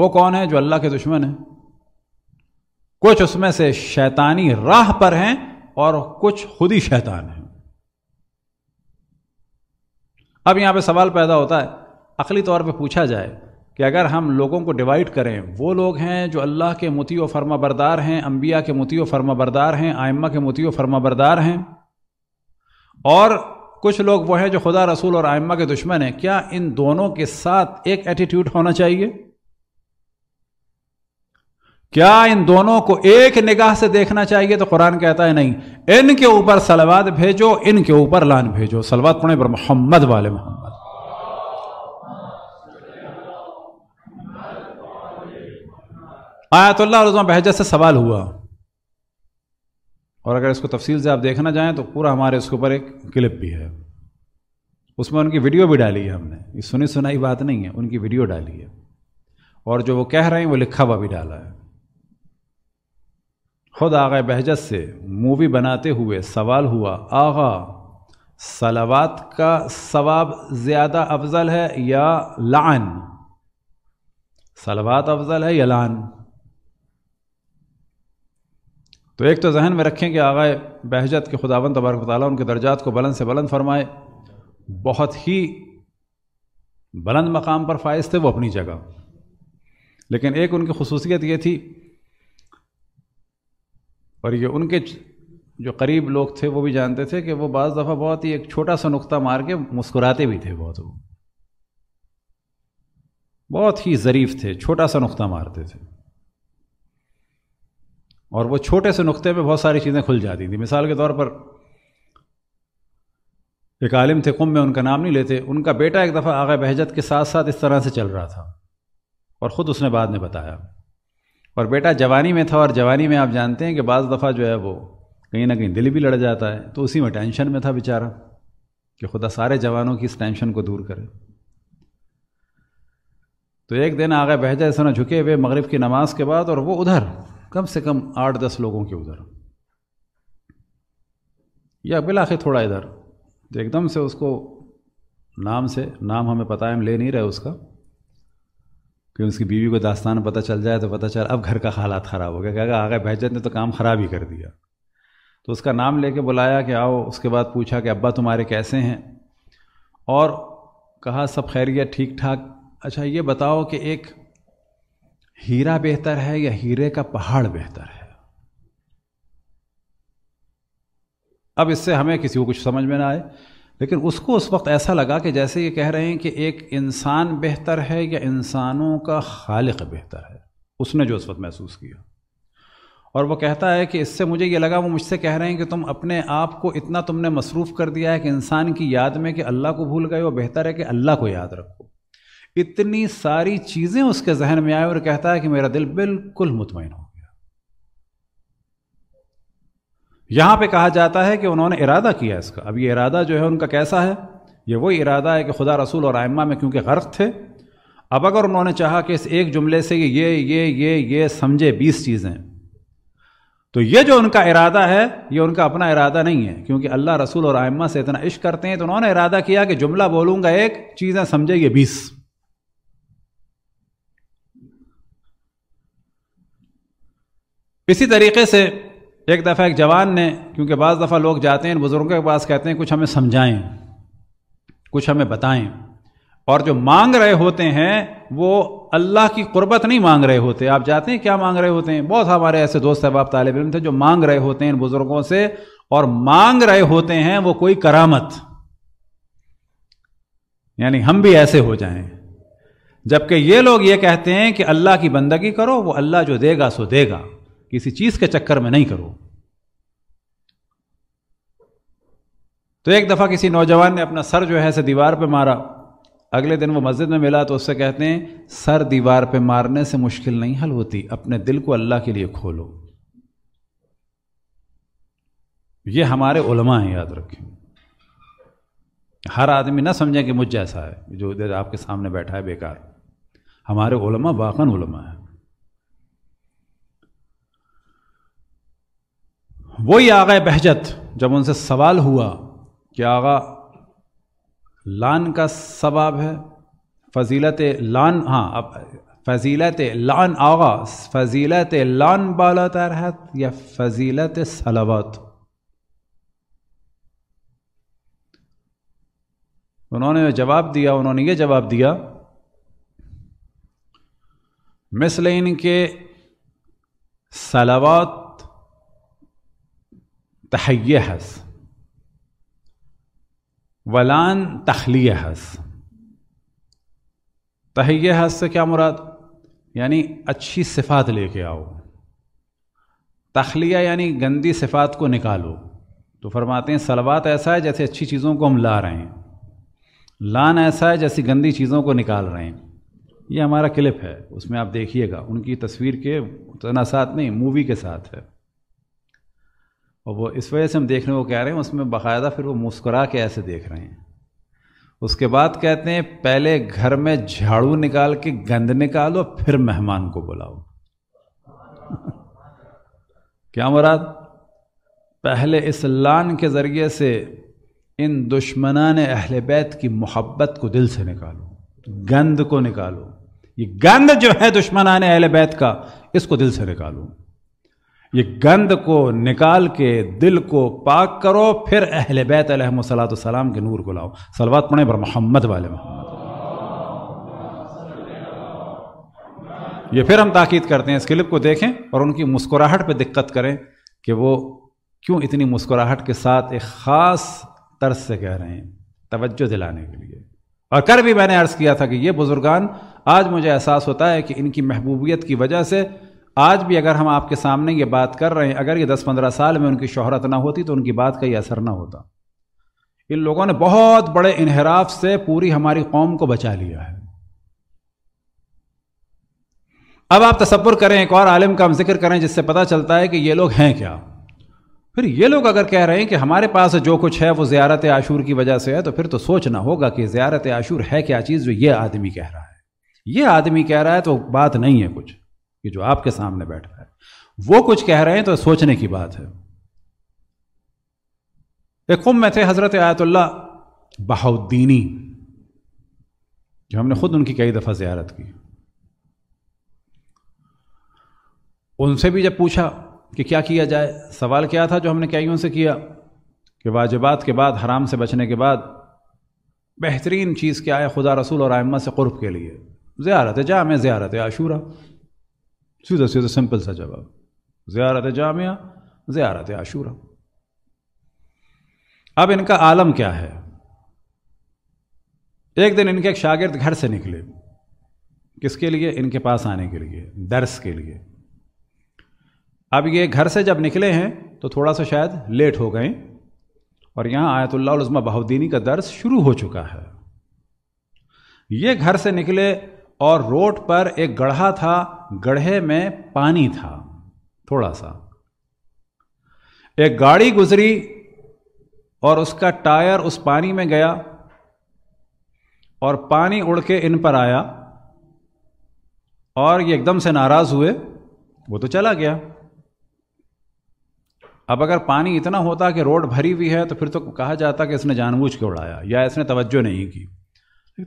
वो कौन है जो अल्लाह के दुश्मन है कुछ उसमें से शैतानी राह पर हैं और कुछ खुद ही शैतान हैं अब यहां पे सवाल पैदा होता है अकली तौर पे पूछा जाए कि अगर हम लोगों को डिवाइड करें वो लोग हैं जो अल्लाह के मुती व फर्मा बरदार हैं अम्बिया के मुती व फर्मा बरदार हैं आयमा के मुती व फर्मा बरदार हैं और कुछ लोग वो हैं जो खुदा रसूल और आयम्मा के दुश्मन हैं क्या इन दोनों के साथ एक एटीट्यूड होना चाहिए क्या इन दोनों को एक निगाह से देखना चाहिए तो कुरान कहता है नहीं इनके ऊपर सलवाद भेजो इनके ऊपर लान भेजो सलवाद पढ़े पर मोहम्मद वाले मोहम्मद आयतुल्ला बहजत से सवाल हुआ और अगर इसको तफसील से आप देखना चाहें तो पूरा हमारे उसके ऊपर एक क्लिप भी है उसमें उनकी वीडियो भी डाली है हमने ये सुनी सुनाई बात नहीं है उनकी वीडियो डाली है और जो वो कह रहे हैं वो लिखा हुआ भी डाला है खुद आगे बहजत से मूवी बनाते हुए सवाल हुआ आगा सलावात का सवाब ज़्यादा अफजल है या लान सलावात अफजल है या लान तो एक तो जहन में रखें कि आगा बहजत के खुदावन तबारक ताली उनके दर्जात को बुलंद से बुलंद फरमाए बहुत ही बुलंद मकाम पर फायज थे वो अपनी जगह लेकिन एक उनकी खसूसियत ये थी और ये उनके जो करीब लोग थे वो भी जानते थे कि वो बज़ दफ़ा बहुत ही एक छोटा सा नुक्ता मार के मुस्कुराते भी थे बहुत वो बहुत ही ज़रीफ़ थे छोटा सा नुक्ता मारते थे और वो छोटे से नुक्ते पे बहुत सारी चीज़ें खुल जाती थी मिसाल के तौर पर एक आलिम थे कुम में उनका नाम नहीं लेते उनका बेटा एक दफ़ा आगे बहजत के साथ साथ इस तरह से चल रहा था और ख़ुद उसने बाद में बताया और बेटा जवानी में था और जवानी में आप जानते हैं कि बाज़ दफ़ा जो है वो कहीं ना कहीं दिल भी लड़ जाता है तो उसी में टेंशन में था बेचारा कि खुदा सारे जवानों की इस टेंशन को दूर करे तो एक दिन आगे जाए सना झुके हुए मगरिब की नमाज के बाद और वो उधर कम से कम आठ दस लोगों के उधर या बिलाखे थोड़ा इधर तो एकदम से उसको नाम से नाम हमें पता है हम ले नहीं रहे उसका क्योंकि उसकी बीवी को दास्तान पता चल जाए तो पता चल अब घर का हालात ख़राब हो गया क्या आगे बहजत ने तो काम ख़राब ही कर दिया तो उसका नाम लेके बुलाया कि आओ उसके बाद पूछा कि अब्बा तुम्हारे कैसे हैं और कहा सब खैरियत ठीक ठाक अच्छा ये बताओ कि एक हीरा बेहतर है या हीरे का पहाड़ बेहतर है अब इससे हमें किसी को कुछ समझ में ना आए लेकिन उसको उस वक्त ऐसा लगा कि जैसे ये कह रहे हैं कि एक इंसान बेहतर है या इंसानों का खालिक बेहतर है उसने जो उस वक्त महसूस किया और वो कहता है कि इससे मुझे ये लगा वो मुझसे कह रहे हैं कि तुम अपने आप को इतना तुमने मसरूफ़ कर दिया है कि इंसान की याद में कि अल्लाह को भूल गए वो बेहतर है कि अल्लाह को याद रखो इतनी सारी चीज़ें उसके जहन में आए और कहता है कि मेरा दिल बिल्कुल मुतमिन हो यहाँ पे कहा जाता है कि उन्होंने इरादा किया इसका अब ये इरादा जो है उनका कैसा है ये वही इरादा है कि खुदा रसूल और आयमा में क्योंकि गर्क थे अब अगर उन्होंने चाहा कि इस एक जुमले से ये ये ये ये, ये समझे बीस चीज़ें तो ये जो उनका इरादा है ये उनका अपना इरादा नहीं है क्योंकि अल्लाह रसूल और आयमा से इतना इश्क करते हैं तो उन्होंने इरादा किया कि जुमला बोलूंगा एक चीज़ें समझे ये बीस इसी तरीके से एक दफ़ा एक जवान ने क्योंकि बज़ दफ़ा लोग जाते हैं बुज़ुर्गों के पास कहते हैं कुछ हमें समझाएं कुछ हमें बताएं और जो मांग रहे होते हैं वो अल्लाह की कुर्बत नहीं मांग रहे होते आप जाते हैं क्या मांग रहे होते हैं बहुत हमारे ऐसे दोस्त अहबाब तालब इन थे जो मांग रहे होते हैं बुज़ुर्गों से और मांग रहे होते हैं वो कोई करामत यानी हम भी ऐसे हो जाएं जबकि ये लोग ये कहते हैं कि अल्लाह की बंदगी करो वो अल्लाह जो देगा सो देगा किसी चीज के चक्कर में नहीं करो तो एक दफा किसी नौजवान ने अपना सर जो है से दीवार पे मारा अगले दिन वो मस्जिद में मिला तो उससे कहते हैं सर दीवार पे मारने से मुश्किल नहीं हल होती अपने दिल को अल्लाह के लिए खोलो ये हमारे उलमा हैं याद रखें हर आदमी ना समझे कि मुझ जैसा है जो आपके सामने बैठा है बेकार हमारे उलमा वाकन उलमा है वही आगा बहजत जब उनसे सवाल हुआ कि आगा लान का सबाब है फजीलत लान हाँ अब फजीलत लान आगा फजीलत लान बाला तरहत या फजीलत सलावत उन्होंने जवाब दिया उन्होंने ये जवाब दिया मिसल इनके सलावत तहैय हस वलान तखलिय हस तहैय हस से क्या मुराद यानी अच्छी सिफात लेके आओ तखलिया यानी गंदी सिफात को निकालो तो फरमाते हैं सलवात ऐसा है जैसे अच्छी चीज़ों को हम ला रहे हैं लान ऐसा है जैसी गंदी चीज़ों को निकाल रहे हैं ये हमारा क्लिप है उसमें आप देखिएगा उनकी तस्वीर के तनासात नहीं मूवी के साथ है और वो इस वजह से हम देखने को कह रहे हैं उसमें बाकायदा फिर वो मुस्कुरा के ऐसे देख रहे हैं उसके बाद कहते हैं पहले घर में झाड़ू निकाल के गंद निकालो फिर मेहमान को बुलाओ क्या मुराद पहले इस लान के ज़रिए से इन दुश्मनान अहल बैत की मोहब्बत को दिल से निकालो गंद को निकालो ये गंद जो है दुश्मनान अहल बैत का इसको दिल से निकालो ये गंद को निकाल के दिल को पाक करो फिर अहल बैत सलाम के नूर को लाओ सलवात पढ़े पर मोहम्मद वाले मोहम्मद ये फिर हम ताकीद करते हैं इस क्लिप को देखें और उनकी मुस्कुराहट पे दिक्कत करें कि वो क्यों इतनी मुस्कुराहट के साथ एक ख़ास तर्ज से कह रहे हैं तवज्जो दिलाने के लिए और कर भी मैंने अर्ज़ किया था कि ये बुज़ुर्गान आज मुझे एहसास होता है कि इनकी महबूबियत की वजह से आज भी अगर हम आपके सामने ये बात कर रहे हैं अगर ये दस पंद्रह साल में उनकी शोहरत ना होती तो उनकी बात का ये असर ना होता इन लोगों ने बहुत बड़े इनहराफ से पूरी हमारी कौम को बचा लिया है अब आप तस्वुर करें एक और आलिम का हम जिक्र करें जिससे पता चलता है कि ये लोग हैं क्या फिर ये लोग अगर कह रहे हैं कि हमारे पास जो कुछ है वो ज़्यारत आशूर की वजह से है तो फिर तो सोचना होगा कि ज़्यारत आशूर है क्या चीज़ जो ये आदमी कह रहा है ये आदमी कह रहा है तो बात नहीं है कुछ कि जो आपके सामने बैठ रहा है वो कुछ कह रहे हैं तो सोचने की बात है एक कुंभ में थे हजरत आयतुल्ला बहाउद्दीनी जो हमने खुद उनकी कई दफ़ा जियारत की उनसे भी जब पूछा कि क्या किया जाए सवाल क्या था जो हमने कईयों से किया कि वाजिबात के बाद हराम से बचने के बाद बेहतरीन चीज़ क्या है खुदा रसूल और आयमा से क़ुरब के लिए ज़्यारत जाम ज़्यारत आशूरा सीधा सीधा सिंपल सा जवाब ज़्यारत जामिया ज़्यारत आशूरा अब इनका आलम क्या है एक दिन इनके एक शागिर्द घर से निकले किसके लिए इनके पास आने के लिए दर्स के लिए अब ये घर से जब निकले हैं तो थोड़ा सा शायद लेट हो गए और यहाँ आयतुल्लाजमा बहाउद्दीनी का दर्स शुरू हो चुका है ये घर से निकले और रोड पर एक गढ़ा था गढ़े में पानी था थोड़ा सा एक गाड़ी गुजरी और उसका टायर उस पानी में गया और पानी उड़ के इन पर आया और ये एकदम से नाराज हुए वो तो चला गया अब अगर पानी इतना होता कि रोड भरी हुई है तो फिर तो कहा जाता कि इसने जानबूझ के उड़ाया या इसने तवज्जो नहीं की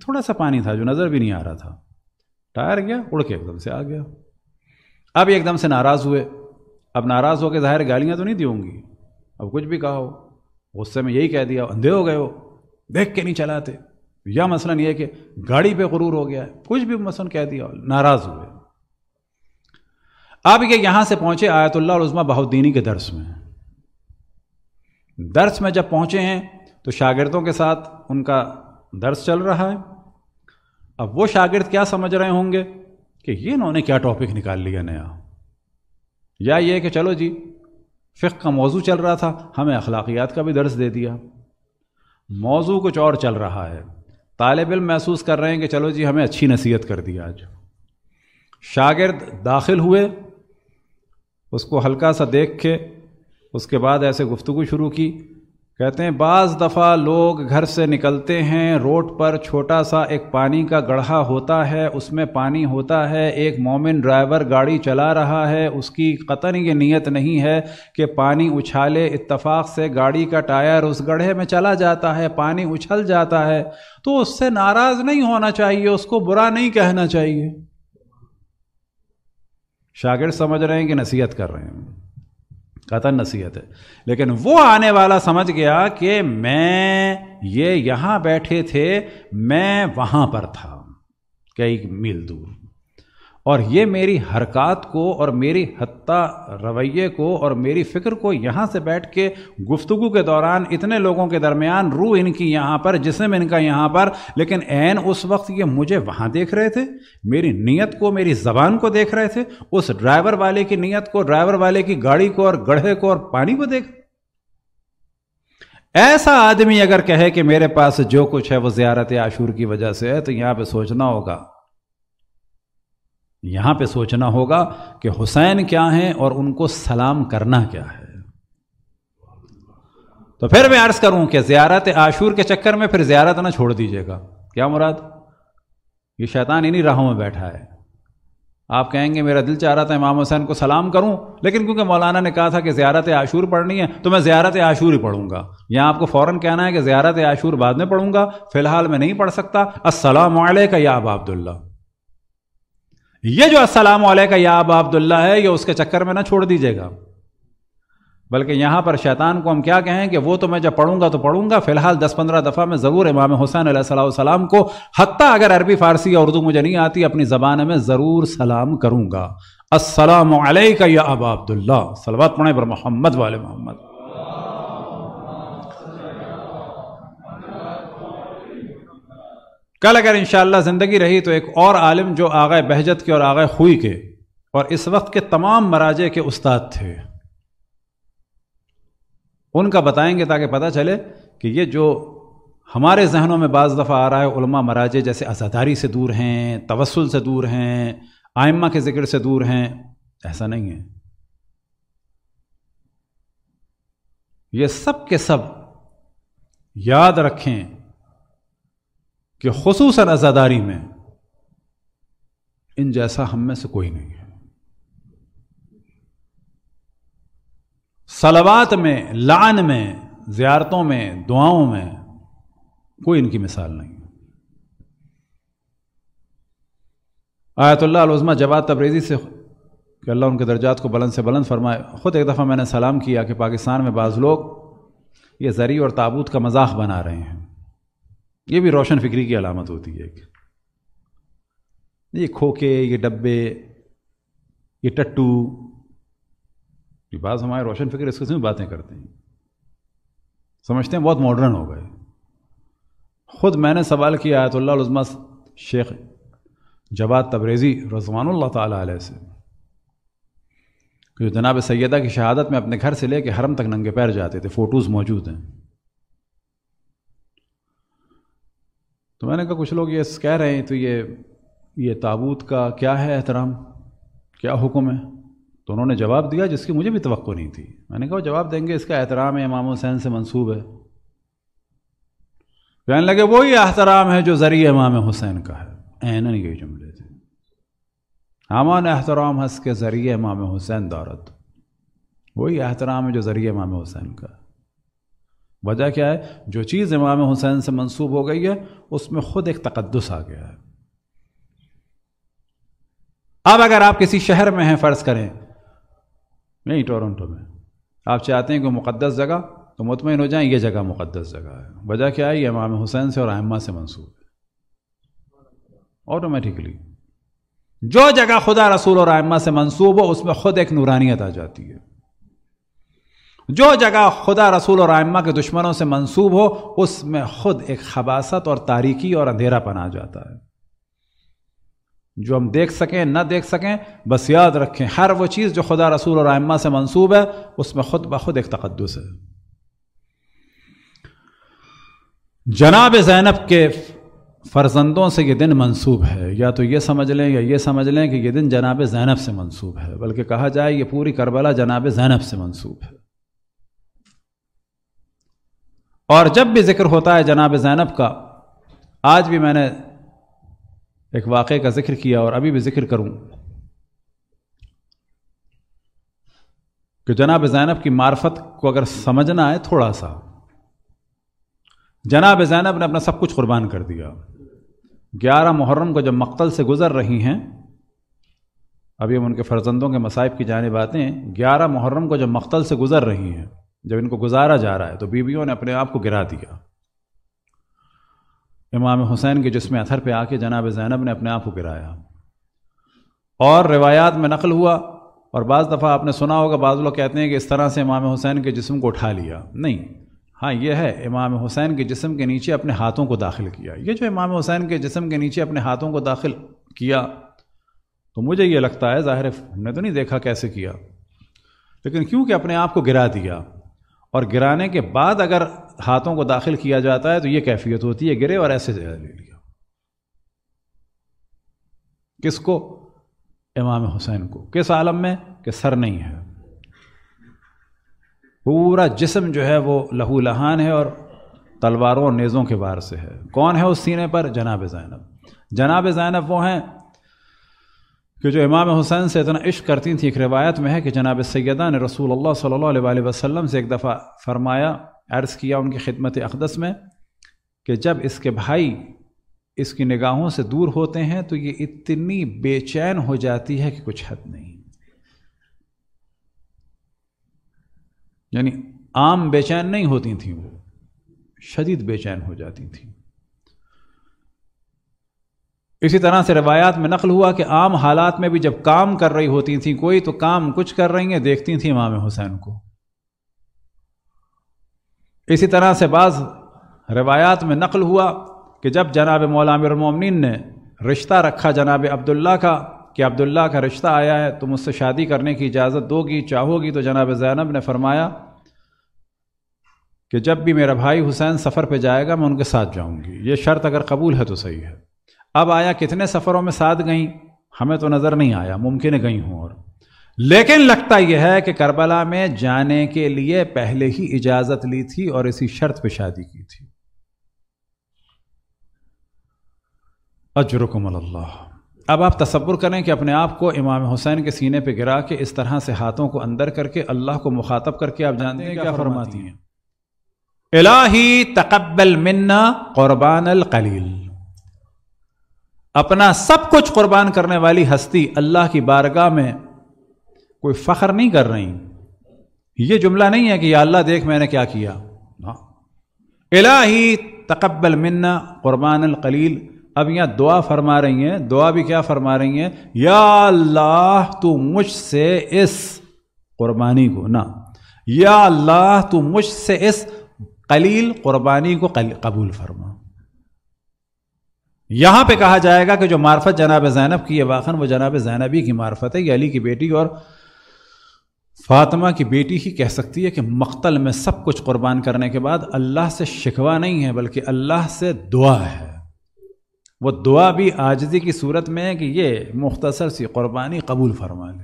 थोड़ा सा पानी था जो नज़र भी नहीं आ रहा था टायर गया उड़ के एकदम से आ गया अब एकदम से नाराज़ हुए अब नाराज़ होकर ज़ाहिर गालियां तो नहीं दी होंगी अब कुछ भी कहा हो गुस्से में यही कह दिया अंधे हो गए हो देख के नहीं चलाते या मसलन ये कि गाड़ी पे गुरूर हो गया कुछ भी मसलन कह दिया नाराज़ हुए अब ये यहां से पहुंचे आयतुल्ला और उज़मा बहाउद्दीनी के दर्स में दर्स में जब पहुंचे हैं तो शागिर्दों के साथ उनका दर्स चल रहा है अब वो शागिर्द क्या समझ रहे होंगे कि ये इन्होंने क्या टॉपिक निकाल लिया नया या ये कि चलो जी फ़िक का मौजू चल रहा था हमें अखलाकियात का भी दर्ज दे दिया मौजू कुछ और चल रहा है तालब इम महसूस कर रहे हैं कि चलो जी हमें अच्छी नसीहत कर दी आज शागिर्द दाखिल हुए उसको हल्का सा देख के उसके बाद ऐसे गुफ्तु शुरू की कहते हैं बाज़ दफ़ा लोग घर से निकलते हैं रोड पर छोटा सा एक पानी का गढ़ा होता है उसमें पानी होता है एक मोमिन ड्राइवर गाड़ी चला रहा है उसकी कतन ये नीयत नहीं है कि पानी उछाले इतफाक़ से गाड़ी का टायर उस गढ़े में चला जाता है पानी उछल जाता है तो उससे नाराज़ नहीं होना चाहिए उसको बुरा नहीं कहना चाहिए शागिर समझ रहे हैं कि नसीहत कर रहे हैं कतन नसीहत है लेकिन वो आने वाला समझ गया कि मैं ये यहाँ बैठे थे मैं वहाँ पर था कई मील दूर और ये मेरी हरकत को और मेरी हत्ता रवैये को और मेरी फ़िक्र को यहाँ से बैठ के गुफ्तु के दौरान इतने लोगों के दरमियान रूह इनकी यहाँ पर जिसम इनका यहाँ पर लेकिन एन उस वक्त ये मुझे वहाँ देख रहे थे मेरी नीयत को मेरी ज़बान को देख रहे थे उस ड्राइवर वाले की नीयत को ड्राइवर वाले की गाड़ी को और गढ़े को और पानी को देख ऐसा आदमी अगर कहे कि मेरे पास जो कुछ है वो ज़्यारत आशूर की वजह से है तो यहाँ पे सोचना होगा यहाँ पे सोचना होगा कि हुसैन क्या हैं और उनको सलाम करना क्या है तो फिर मैं अर्ज़ करूं कि ज़्यारत आशूर के चक्कर में फिर ज़्यारत ना छोड़ दीजिएगा क्या मुराद ये शैतान इन्हीं राहों में बैठा है आप कहेंगे मेरा दिल चाह रहा था इमाम हुसैन को सलाम करूं लेकिन क्योंकि मौलाना ने कहा था कि ज़्यारत आशूर पढ़नी है तो मैं ज़्यारत आशूर ही पढ़ूंगा यहाँ आपको फ़ौरन कहना है कि ज़्यारत आशूर बाद में पढ़ूंगा फ़िलहाल मैं नहीं पढ़ सकता असलम का या अब अब्दुल्ला ये जो अस्सलाम वालेकुम या अब अब्दुल्ला है ये उसके चक्कर में ना छोड़ दीजिएगा बल्कि यहाँ पर शैतान को हम क्या कहें कि वो तो मैं जब पढ़ूंगा तो पढ़ूंगा फिलहाल दस पंद्रह दफ़ा में ज़रूर इमाम हुसैन सलाम को हत्ता अगर अरबी फ़ारसी या उर्दू मुझे नहीं आती अपनी ज़बान में ज़रूर सलाम करूँगा असलम या अब अब्दुल्ला सलवात पढ़ें पर मोहम्मद वाले मोहम्मद कल अगर इन ज़िंदगी रही तो एक और आलिम जो आगे बहजत के और आगे खुई के और इस वक्त के तमाम मराजे के उस्ताद थे उनका बताएंगे ताकि पता चले कि ये जो हमारे जहनों में बज़ दफ़ा आ रहा है उलमा मराजे जैसे आज़ादारी से दूर हैं तवसल से दूर हैं आयमा के ज़िक्र से दूर हैं ऐसा नहीं है ये सब के सब याद रखें कि खसूस रजादारी में इन जैसा हम में से कोई नहीं है सलवात में लान में जियारतों में दुआओं में कोई इनकी मिसाल नहीं आयतुल्ला आयतल्लाजमा जवाद तब्रेज़ी से कि अल्लाह उनके दर्जात को बुलंद से बुलंद फरमाए ख़ुद एक दफ़ा मैंने सलाम किया कि पाकिस्तान में बाज़ लोग ये जरी और ताबूत का मजाक बना रहे हैं ये भी रोशन फिक्री की अलामत होती है एक ये खोके ये डब्बे ये टट्टू ये बात हमारे रोशन फिक्र इस किस्म बातें करते हैं समझते हैं बहुत मॉडर्न हो गए खुद मैंने सवाल किया आयतुल्लाजमा शेख जवाद तबरेज़ी रजवान तै से जो जनाब सैदा की शहादत में अपने घर से लेके हरम तक नंगे पैर जाते थे फ़ोटोज़ मौजूद हैं तो मैंने कहा कुछ लोग ये कह रहे हैं तो ये ये ताबूत का क्या है एहतराम क्या हुक्म है तो उन्होंने जवाब दिया जिसकी मुझे भी तो नहीं थी मैंने कहा जवाब देंगे इसका एहतराम है इमाम हुसैन से मंसूब है कहने लगे वही एहतराम है जो ज़रिए इमाम हुसैन का है एनन ये जुमले थे अमान एहतराम हंस के ज़रिए इमाम हुसैन दौरत वही एहतराम है जो ज़रिए इमाम हुसैन का है वजह क्या है जो चीज़ इमाम हुसैन से मंसूब हो गई है उसमें ख़ुद एक तकदस आ गया है अब अगर आप किसी शहर में हैं फ़र्ज़ करें नहीं टोरंटो में आप चाहते हैं कि मुक़दस जगह तो मुतमिन हो जाए ये जगह मुक़दस जगह है वजह क्या है ये इमाम हुसैन से और अहमा से मंसूब है ऑटोमेटिकली जो जगह खुदा रसूल और आयमा से मंसूब हो उसमें ख़ुद एक नूरानियत आ जाती है जो जगह खुदा रसूल और आयमा के दुश्मनों से मंसूब हो उसमें खुद एक खबासत और तारीकी और अंधेरा पना जाता है जो हम देख सकें न देख सकें बस याद रखें हर वो चीज़ जो खुदा रसूल और आयमा से मंसूब है उसमें खुद ब खुद एक तकदस है जनाब जैनब के फ़र्जंदों से ये दिन मंसूब है या तो ये समझ लें या ये समझ लें कि ये दिन जनाब जैनब से मंसूब है बल्कि कहा जाए ये पूरी करबला जनाब जैनब से मंसूब है और जब भी जिक्र होता है जनाब ज़ैनब का आज भी मैंने एक वाक़े का जिक्र किया और अभी भी जिक्र करूं कि जनाब ज़ैनब की मार्फत को अगर समझना है थोड़ा सा जनाब ज़ैनब ने अपना सब कुछ कुर्बान कर दिया ग्यारह मुहर्रम को जब मक्तल से गुज़र रही हैं अभी हम उनके फर्जंदों के मसाइब की जाने बातें ग्यारह मुहर्रम को जब मक्तल से गुज़र रही हैं जब इनको गुजारा जा रहा है तो बीवियों ने अपने आप को गिरा दिया इमाम हुसैन के जिसमें अथर पे आके जनाब जैनब ने अपने आप को गिराया और रिवायात में नकल हुआ और बाज़ दफ़ा आपने सुना होगा बाज़ लोग कहते हैं कि इस तरह से इमाम हुसैन के जिस्म को उठा लिया नहीं हाँ यह है इमाम हुसैन के जिस्म के नीचे अपने हाथों को दाखिल किया ये जो इमाम हुसैन के जिस्म के नीचे अपने हाथों को दाखिल किया तो मुझे ये लगता है ज़ाहिर हमने तो नहीं देखा कैसे किया लेकिन क्योंकि अपने आप को गिरा दिया और गिराने के बाद अगर हाथों को दाखिल किया जाता है तो ये कैफियत होती है गिरे और ऐसे ले लिया किसको इमाम हुसैन को किस आलम में कि सर नहीं है पूरा जिसम जो है वो लहू लहान है और तलवारों और नेज़ों के वार से है कौन है उस सीने पर जनाब जैनब जनाब जैनब वो हैं कि जो इमाम हुसैन से इतना इश्क करती थी एक रिवायत में है कि जनाब सैदा ने रसूल अल्लाह सल्ला वसम से एक दफ़ा फरमाया अर्ज़ किया उनकी खिदमत अकदस में कि जब इसके भाई इसकी निगाहों से दूर होते हैं तो ये इतनी बेचैन हो जाती है कि कुछ हद नहीं यानी आम बेचैन नहीं होती थी वो शदीद बेचैन हो जाती थी इसी तरह से रवायात में नकल हुआ कि आम हालात में भी जब काम कर रही होती थी कोई तो काम कुछ कर रही हैं देखती थी इमाम हुसैन को इसी तरह से बाज़ रवायात में नकल हुआ कि जब जनाब मौलामिन ने रिश्ता रखा जनाब अब्दुल्ला का कि अब्दुल्ला का रिश्ता आया है तुम उससे शादी करने की इजाज़त दोगी चाहोगी तो जनाब जैनब ने फरमाया कि जब भी मेरा भाई हुसैन सफ़र पे जाएगा मैं उनके साथ जाऊंगी ये शर्त अगर कबूल है तो सही है अब आया कितने सफ़रों में साथ गई हमें तो नज़र नहीं आया मुमकिन है गई हूं और लेकिन लगता यह है कि करबला में जाने के लिए पहले ही इजाज़त ली थी और इसी शर्त पे शादी की थी अजरकम अब आप तस्वुर करें कि अपने आप को इमाम हुसैन के सीने पे गिरा के इस तरह से हाथों को अंदर करके अल्लाह को मुखातब करके आप जानते हैं क्या फरमाती हैं इलाही तकबल मन्ना अल कलील अपना सब कुछ कुर्बान करने वाली हस्ती अल्लाह की बारगाह में कोई फख्र नहीं कर रही ये जुमला नहीं है कि या अल्लाह देख मैंने क्या किया इलाही तकबल मन्ना कुर्बान कलील अब यहां दुआ फरमा रही हैं दुआ भी क्या फरमा रही हैं या अल्लाह तू मुझसे इस कुर्बानी को ना या अल्लाह तू मुझसे इस कलील कुर्बानी को कबूल फरमा यहां पे कहा जाएगा कि जो मार्फत जनाब जैनब की है वाखन वो जनाब जैनबी की मार्फत है ये अली की बेटी और फातिमा की बेटी ही कह सकती है कि मख्तल में सब कुछ कुर्बान करने के बाद अल्लाह से शिकवा नहीं है बल्कि अल्लाह से दुआ है वो दुआ भी आजदी की सूरत में है कि ये मुख्तसर सी कुर्बानी कबूल फरमा ले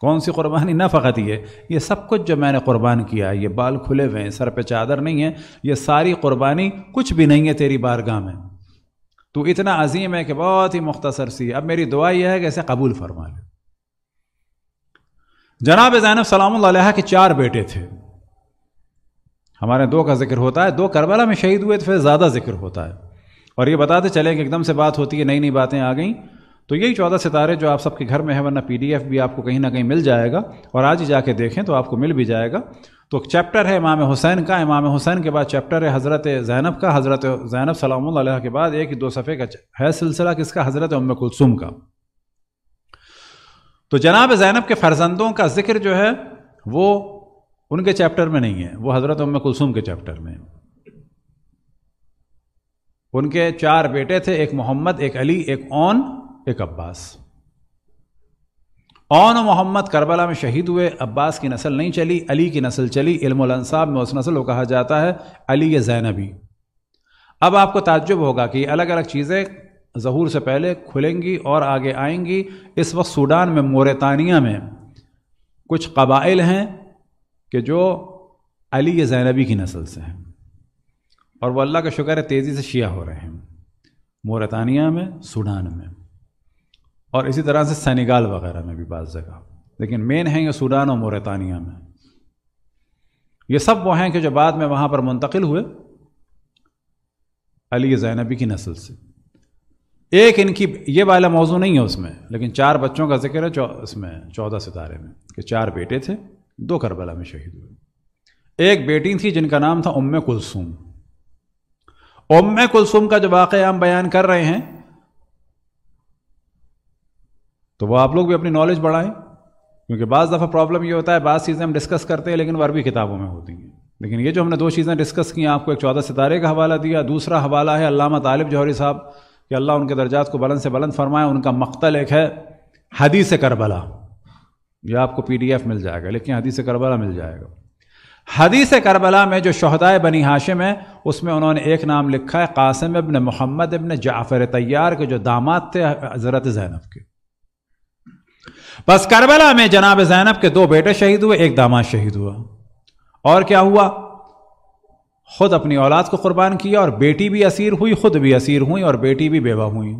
कौन सी कुर्बानी ना फ़कत ये ये सब कुछ जो मैंने कुर्बान किया है ये बाल खुले हुए हैं सर पे चादर नहीं है ये सारी कुर्बानी कुछ भी नहीं है तेरी बारगाह में तो इतना अजीम है कि बहुत ही मुख्तसर सी अब मेरी दुआ यह है कि इसे कबूल फरमा लें जनाब जैनब सलाम के चार बेटे थे हमारे दो का जिक्र होता है दो करबला में शहीद हुए तो फिर ज़्यादा जिक्र होता है और ये बताते चले कि एकदम से बात होती है नई नई बातें आ गई तो यही चौदह सितारे जो आप सबके घर में है वरना पीडीएफ भी आपको कहीं ना कहीं मिल जाएगा और आज ही जाके देखें तो आपको मिल भी जाएगा तो चैप्टर है इमाम हुसैन का इमाम हुसैन के बाद चैप्टर है हज़रत ज़ैनब का हज़रत ज़ैनब सलाम के बाद एक दो सफ़े का है सिलसिला किसका हज़रत उम कुलसुम का तो जनाब ज़ैनब के फर्जंदों का जिक्र जो है वो उनके चैप्टर में नहीं है वो हज़रत उम कुलसुम के चैप्टर में उनके चार बेटे थे एक मोहम्मद एक अली एक ओन एक अब्बास ओन मोहम्मद करबला में शहीद हुए अब्बास की नस्ल नहीं चली अली की नस्ल चली इल्मसाब में उस नस्ल को कहा जाता है अली जैनबी अब आपको ताज्जुब होगा कि अलग अलग चीज़ें जहूर से पहले खुलेंगी और आगे आएंगी इस वक्त सूडान में मोरतानिया में कुछ कबाइल हैं कि जो अली जैनबी की नस्ल से हैं और वह अल्लाह का शुक्र है तेज़ी से शिया हो रहे हैं मोरतानिया में सूडान में और इसी तरह से सैनिगाल वगैरह में भी बात जगह लेकिन मेन हैं ये सूडान और मोरतानिया में ये सब वो हैं कि जो बाद में वहाँ पर मुंतकिल हुए अली जैनबी की नस्ल से एक इनकी ये वाला मौजू नहीं है उसमें लेकिन चार बच्चों का जिक्र है उसमें चौदह सितारे में कि चार बेटे थे दो करबला में शहीद हुए एक बेटी थी जिनका नाम था उम कुलसुम उम कुलसूम का जो वाक़ हम बयान कर रहे हैं तो वो आप लोग भी अपनी नॉलेज बढ़ाएं क्योंकि बाज़ दफ़ा प्रॉब्लम ये होता है बाज़ चीज़ें हम डिस्कस करते हैं लेकिन वो अरबी किताबों में होती हैं लेकिन ये जो हमने दो चीज़ें डिस्कस की आपको एक चौदह सितारे का हवाला दिया दूसरा हवाला है अलामा तालिब जौहरी साहब कि अल्लाह उनके दर्जात को बुलंद से बुलंद फरमाए उनका मख्तल एक है हदीस करबला यह आपको पी डी एफ मिल जाएगा लेकिन हदीस करबला मिल जाएगा हदीस करबला में जो शहदाय बनी हाशिम है उसमें उन्होंने एक नाम लिखा है कासिम इबन मोहम्मद इबन जाफ़र तैयार के जो दामाद थे हज़रत जैनब के बस करबला में जनाब जैनब के दो बेटे शहीद हुए एक दामाद शहीद हुआ और क्या हुआ खुद अपनी औलाद को कुर्बान किया और बेटी भी असीर हुई खुद भी असीर हुई और बेटी भी बेवा हुई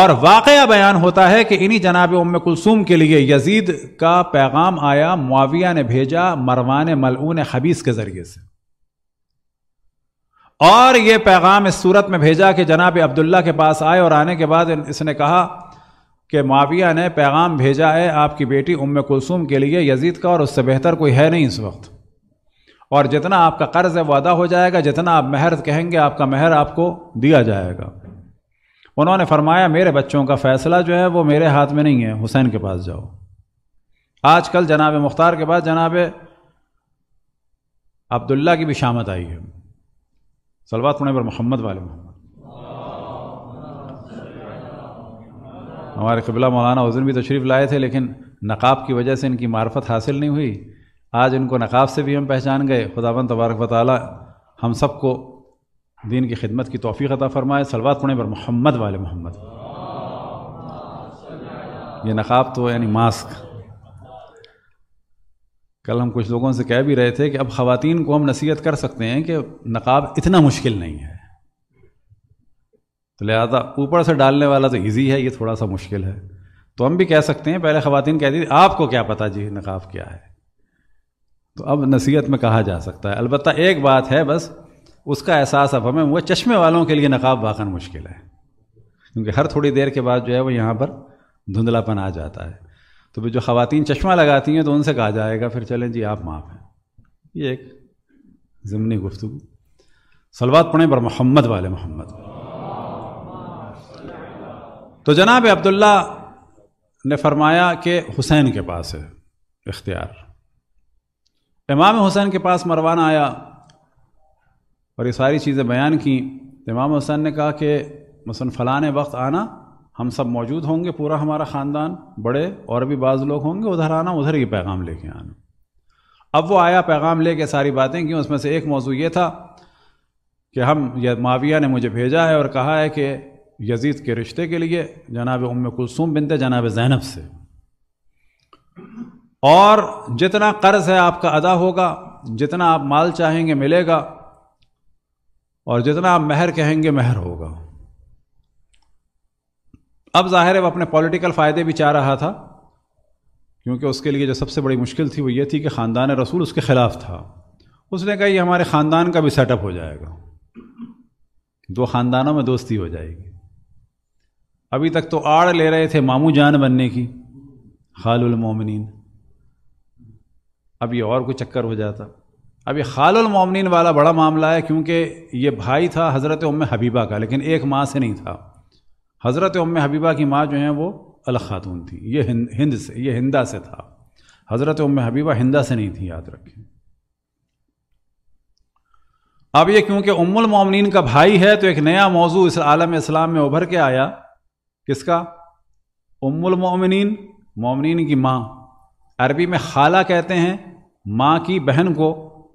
और वाक़ बयान होता है कि इन्हीं जनाब उम कुलसूम के लिए यजीद का पैगाम आया मुआविया ने भेजा मरवान मलऊन हबीस के ज़रिए से और यह पैगाम इस सूरत में भेजा कि जनाब अब्दुल्ला के पास आए और आने के बाद इसने कहा कि माविया ने पैगाम भेजा है आपकी बेटी उम कुलसूम के लिए यजीद का और उससे बेहतर कोई है नहीं इस वक्त और जितना आपका कर्ज है वादा हो जाएगा जितना आप महर कहेंगे आपका महर आपको दिया जाएगा उन्होंने फरमाया मेरे बच्चों का फैसला जो है वो मेरे हाथ में नहीं है हुसैन के पास जाओ आज कल जनाब मुख्तार के पास जनाब अब्दुल्ला की भी शामत आई है सलवा पुणे पर मोहम्मद वाले मोहम्मद हमारे कबिला मौलाना उजन भी तशरीफ़ लाए थे लेकिन नकाब की वजह से इनकी मार्फत हासिल नहीं हुई आज इनको नकाब से भी हम पहचान गए खुदाबंद तबारक वाली हम सबको दीन की खिदमत की तोफ़ी अता फ़रमाए सलवा पुणे पर मोहम्मद वाले मोहम्मद ये नकाब तो यानी मास्क कल हम कुछ लोगों से कह भी रहे थे कि अब ख़वान को हम नसीहत कर सकते हैं कि नकाब इतना मुश्किल नहीं है तो लिहाजा ऊपर से डालने वाला तो ईजी है ये थोड़ा सा मुश्किल है तो हम भी कह सकते हैं पहले ख़वान कहती थी आपको क्या पता जी नकाब क्या है तो अब नसीहत में कहा जा सकता है अलबत्त एक बात है बस उसका एहसास अब हमें हुआ चश्मे वालों के लिए नकाब वाकन मुश्किल है क्योंकि हर थोड़ी देर के बाद जो है वो यहाँ पर धुंधलापन आ जाता है तो फिर जो ख़वान चश्मा लगाती हैं तो उनसे कहा जाएगा फिर चलें जी आप माफ़ हैं ये एक ज़मनी गुफ्तु सलवा पढ़ें पर मोहम्मद वाले मोहम्मद तो जनाब अब्दुल्ला ने फरमाया कि हुसैन के पास है इख्तियार इमाम हुसैन के पास मरवाना आया और ये सारी चीज़ें बयान की इमाम हुसैन ने कहा कि मसन फलाने वक्त आना हम सब मौजूद होंगे पूरा हमारा ख़ानदान बड़े और भी बाज़ लोग होंगे उधर आना उधर ही पैगाम लेके आना अब वो आया पैगाम लेके सारी बातें क्यों उसमें से एक मौजू ये था कि हम यह माविया ने मुझे भेजा है और कहा है कि यजीद के रिश्ते के लिए जनाब उम कुलसूम बिनते जनाब जैनब से और जितना कर्ज है आपका अदा होगा जितना आप माल चाहेंगे मिलेगा और जितना आप महर कहेंगे महर होगा अब जाहिर है वह अपने पॉलिटिकल फ़ायदे भी चाह रहा था क्योंकि उसके लिए जो सबसे बड़ी मुश्किल थी वो ये थी कि ख़ानदान रसूल उसके ख़िलाफ़ था उसने कहा ये हमारे ख़ानदान का भी सेटअप हो जाएगा दो ख़ानदानों में दोस्ती हो जाएगी अभी तक तो आड़ ले रहे थे मामू जान बनने की खालुल अब ये और कोई चक्कर हो जाता अब ये खालुल वाला बड़ा मामला है क्योंकि ये भाई था हज़रत उम हबीबा का लेकिन एक माँ से नहीं था हज़रत उम हबीबा की माँ जो हैं वो अल खातून थी ये हिंद, हिंद से ये हिंदा से था हज़रत उम हबीबा हिंदा से नहीं थी याद रखें अब ये क्योंकि उम्मुल मोमिन का भाई है तो एक नया मौजू इस आलम इस्लाम में उभर के आया किसका उम्मुल मोमिन मोमिन की माँ अरबी में खाला कहते हैं माँ की बहन को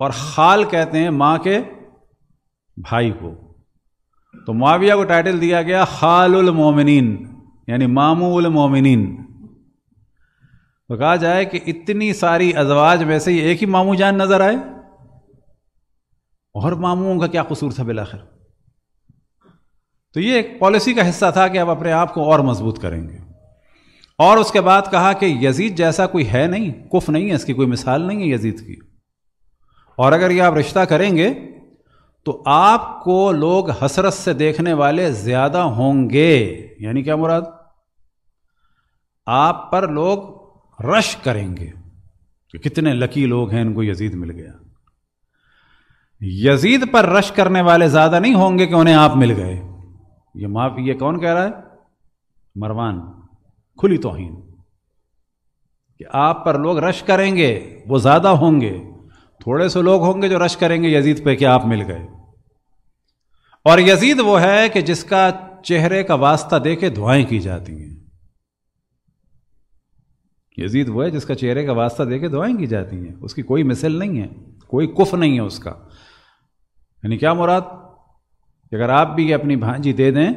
और खाल कहते हैं माँ के भाई को तो माविया को टाइटल दिया गया खालुल मोमिन यानी मामूल मोमिन तो कहा जाए कि इतनी सारी अजवाज में से एक ही मामू जान नजर आए और मामूओं का क्या कसूर था बिलाखिर तो ये एक पॉलिसी का हिस्सा था कि अब अपने आप को और मजबूत करेंगे और उसके बाद कहा कि यजीद जैसा कोई है नहीं कुफ नहीं है इसकी कोई मिसाल नहीं है यजीद की और अगर ये आप रिश्ता करेंगे तो आपको लोग हसरत से देखने वाले ज्यादा होंगे यानी क्या मुराद आप पर लोग रश करेंगे कि कितने लकी लोग हैं इनको यजीद मिल गया यजीद पर रश करने वाले ज्यादा नहीं होंगे कि उन्हें आप मिल गए ये माफ ये कौन कह रहा है मरवान खुली तोहिन कि आप पर लोग रश करेंगे वो ज़्यादा होंगे थोड़े से लोग होंगे जो रश करेंगे यजीद पे कि आप मिल गए और यजीद वो है कि जिसका चेहरे का वास्ता दे के दुआएं की जाती हैं यजीद वो है जिसका चेहरे का वास्ता दे के दुआएं की जाती हैं उसकी कोई मिसल नहीं है कोई कुफ नहीं है उसका यानी क्या मुराद अगर आप भी अपनी भांजी दे दें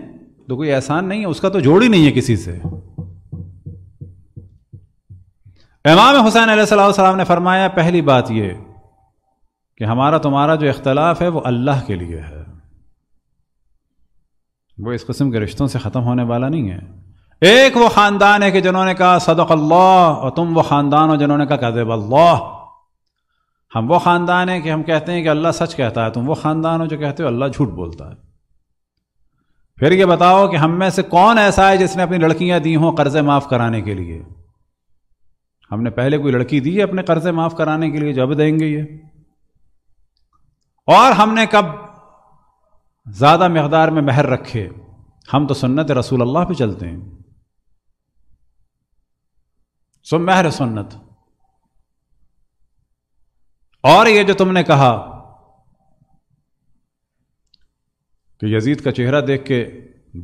तो कोई एहसान नहीं है उसका तो जोड़ ही नहीं है किसी से इमाम हुसैन सलाम ने फरमाया पहली बात यह कि हमारा तुम्हारा जो इख्तलाफ है वो अल्लाह के लिए है वो इस किस्म के रिश्तों से ख़त्म होने वाला नहीं है एक वो ख़ानदान है कि जिन्होंने कहा सदक अल्लाह और तुम वो ख़ानदान हो जिन्होंने कहा कदब अल्लाह हम वो ख़ानदान है कि हम कहते हैं कि अल्लाह सच कहता है तुम वो ख़ानदान हो जो कहते हो अल्लाह झूठ बोलता है फिर ये बताओ कि हम में से कौन ऐसा है जिसने अपनी लड़कियां दी हों कर्जे माफ कराने के लिए हमने पहले कोई लड़की दी है अपने कर्जे माफ कराने के लिए जब देंगे ये और हमने कब ज्यादा मकदार में महर रखे हम तो सुन्नत रसूल अल्लाह पे चलते हैं सो महर सुन्नत और ये जो तुमने कहा कि यजीद का चेहरा देख के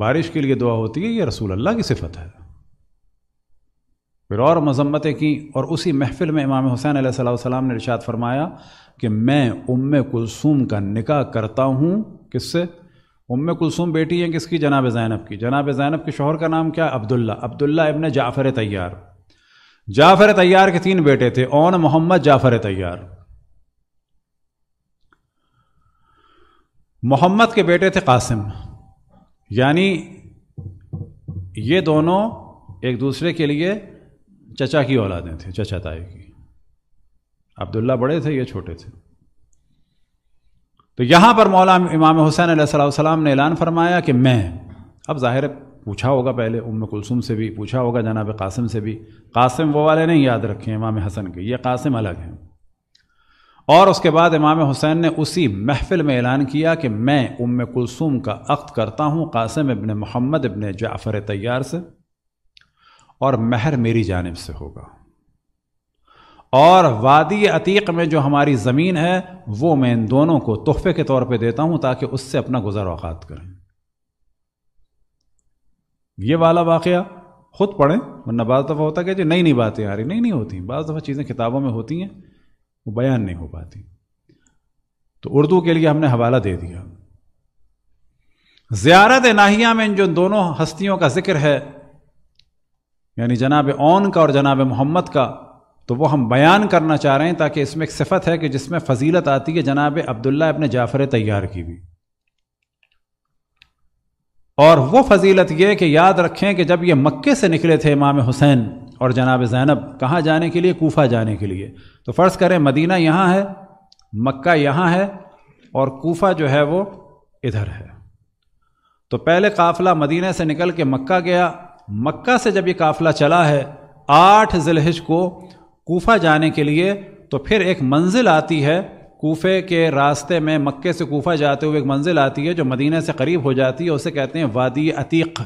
बारिश के लिए दुआ होती है ये रसूल अल्लाह की सिफत है फिर और मजम्मतें की और उसी महफिल में इमाम हुसैन सलाम ने रिशात फरमाया कि मैं उम कुलसूम का निकाह करता हूँ किससे उम कुलसूम बेटी हैं किसकी जनाब ज़ैनब की जनाब ज़ैनब के शोहर का नाम क्या अब्दुल्ला अब्दुल्ला इबन जाफ़र तैयार जाफ़र तैयार के तीन बेटे थे ओन मोहम्मद जाफ़र तैयार मोहम्मद के बेटे थे कासिम यानी ये दोनों एक दूसरे के लिए चचा की औलादें थे चचा ताई की अब्दुल्ला बड़े थे ये छोटे थे तो यहाँ पर मौला इमाम हुसैन सलाम ने ऐलान फरमाया कि मैं अब जाहिर पूछा होगा पहले उम कुलसुम से भी पूछा होगा जनाब कासिम से भी कासिम वो वाले नहीं याद रखे इमाम हसन के ये कासिम अलग हैं और उसके बाद इमाम हुसैन ने उसी महफिल में ऐलान किया कि मैं उम कुलसूम का अक्त करता हूँ कासिम इबन मोहम्मद इबन जाफ़र तैयार से और महर मेरी जानब से होगा और वादी अतीक में जो हमारी ज़मीन है वो मैं इन दोनों को तोहफे के तौर पे देता हूँ ताकि उससे अपना गुजर अवत करें ये वाला वाक़ ख़ुद पढ़ें वरना बज़ दफ़ा होता कि जी नई नई बातें आ रही नहीं नहीं होती बज़ दफ़ा चीज़ें किताबों में होती हैं वो बयान नहीं हो पाती तो उर्दू के लिए हमने हवाला दे दिया ज़ियारत नाहिया में इन जो दोनों हस्तियों का जिक्र है यानी जनाब ओन का और जनाब मोहम्मद का तो वो हम बयान करना चाह रहे हैं ताकि इसमें एक सिफत है कि जिसमें फजीलत आती है जनाब अब्दुल्ला अपने जाफर तैयार की भी और वो फजीलत ये कि याद रखें कि जब ये मक्के से निकले थे इमाम हुसैन और जनाब ज़ैनब कहाँ जाने के लिए कोफा जाने के लिए तो फ़र्ज़ करें मदीना यहाँ है मक्का यहाँ है और कोफा जो है वो इधर है तो पहले काफ़िला मदीना से निकल के मक्का गया मक्का से जब ये काफ़िला चला है आठ जिलहिज को कोफा जाने के लिए तो फिर एक मंजिल आती है कोफे के रास्ते में मक्के से कोफा जाते हुए एक मंजिल आती है जो मदीना से करीब हो जाती है उसे कहते हैं वादी अतीक़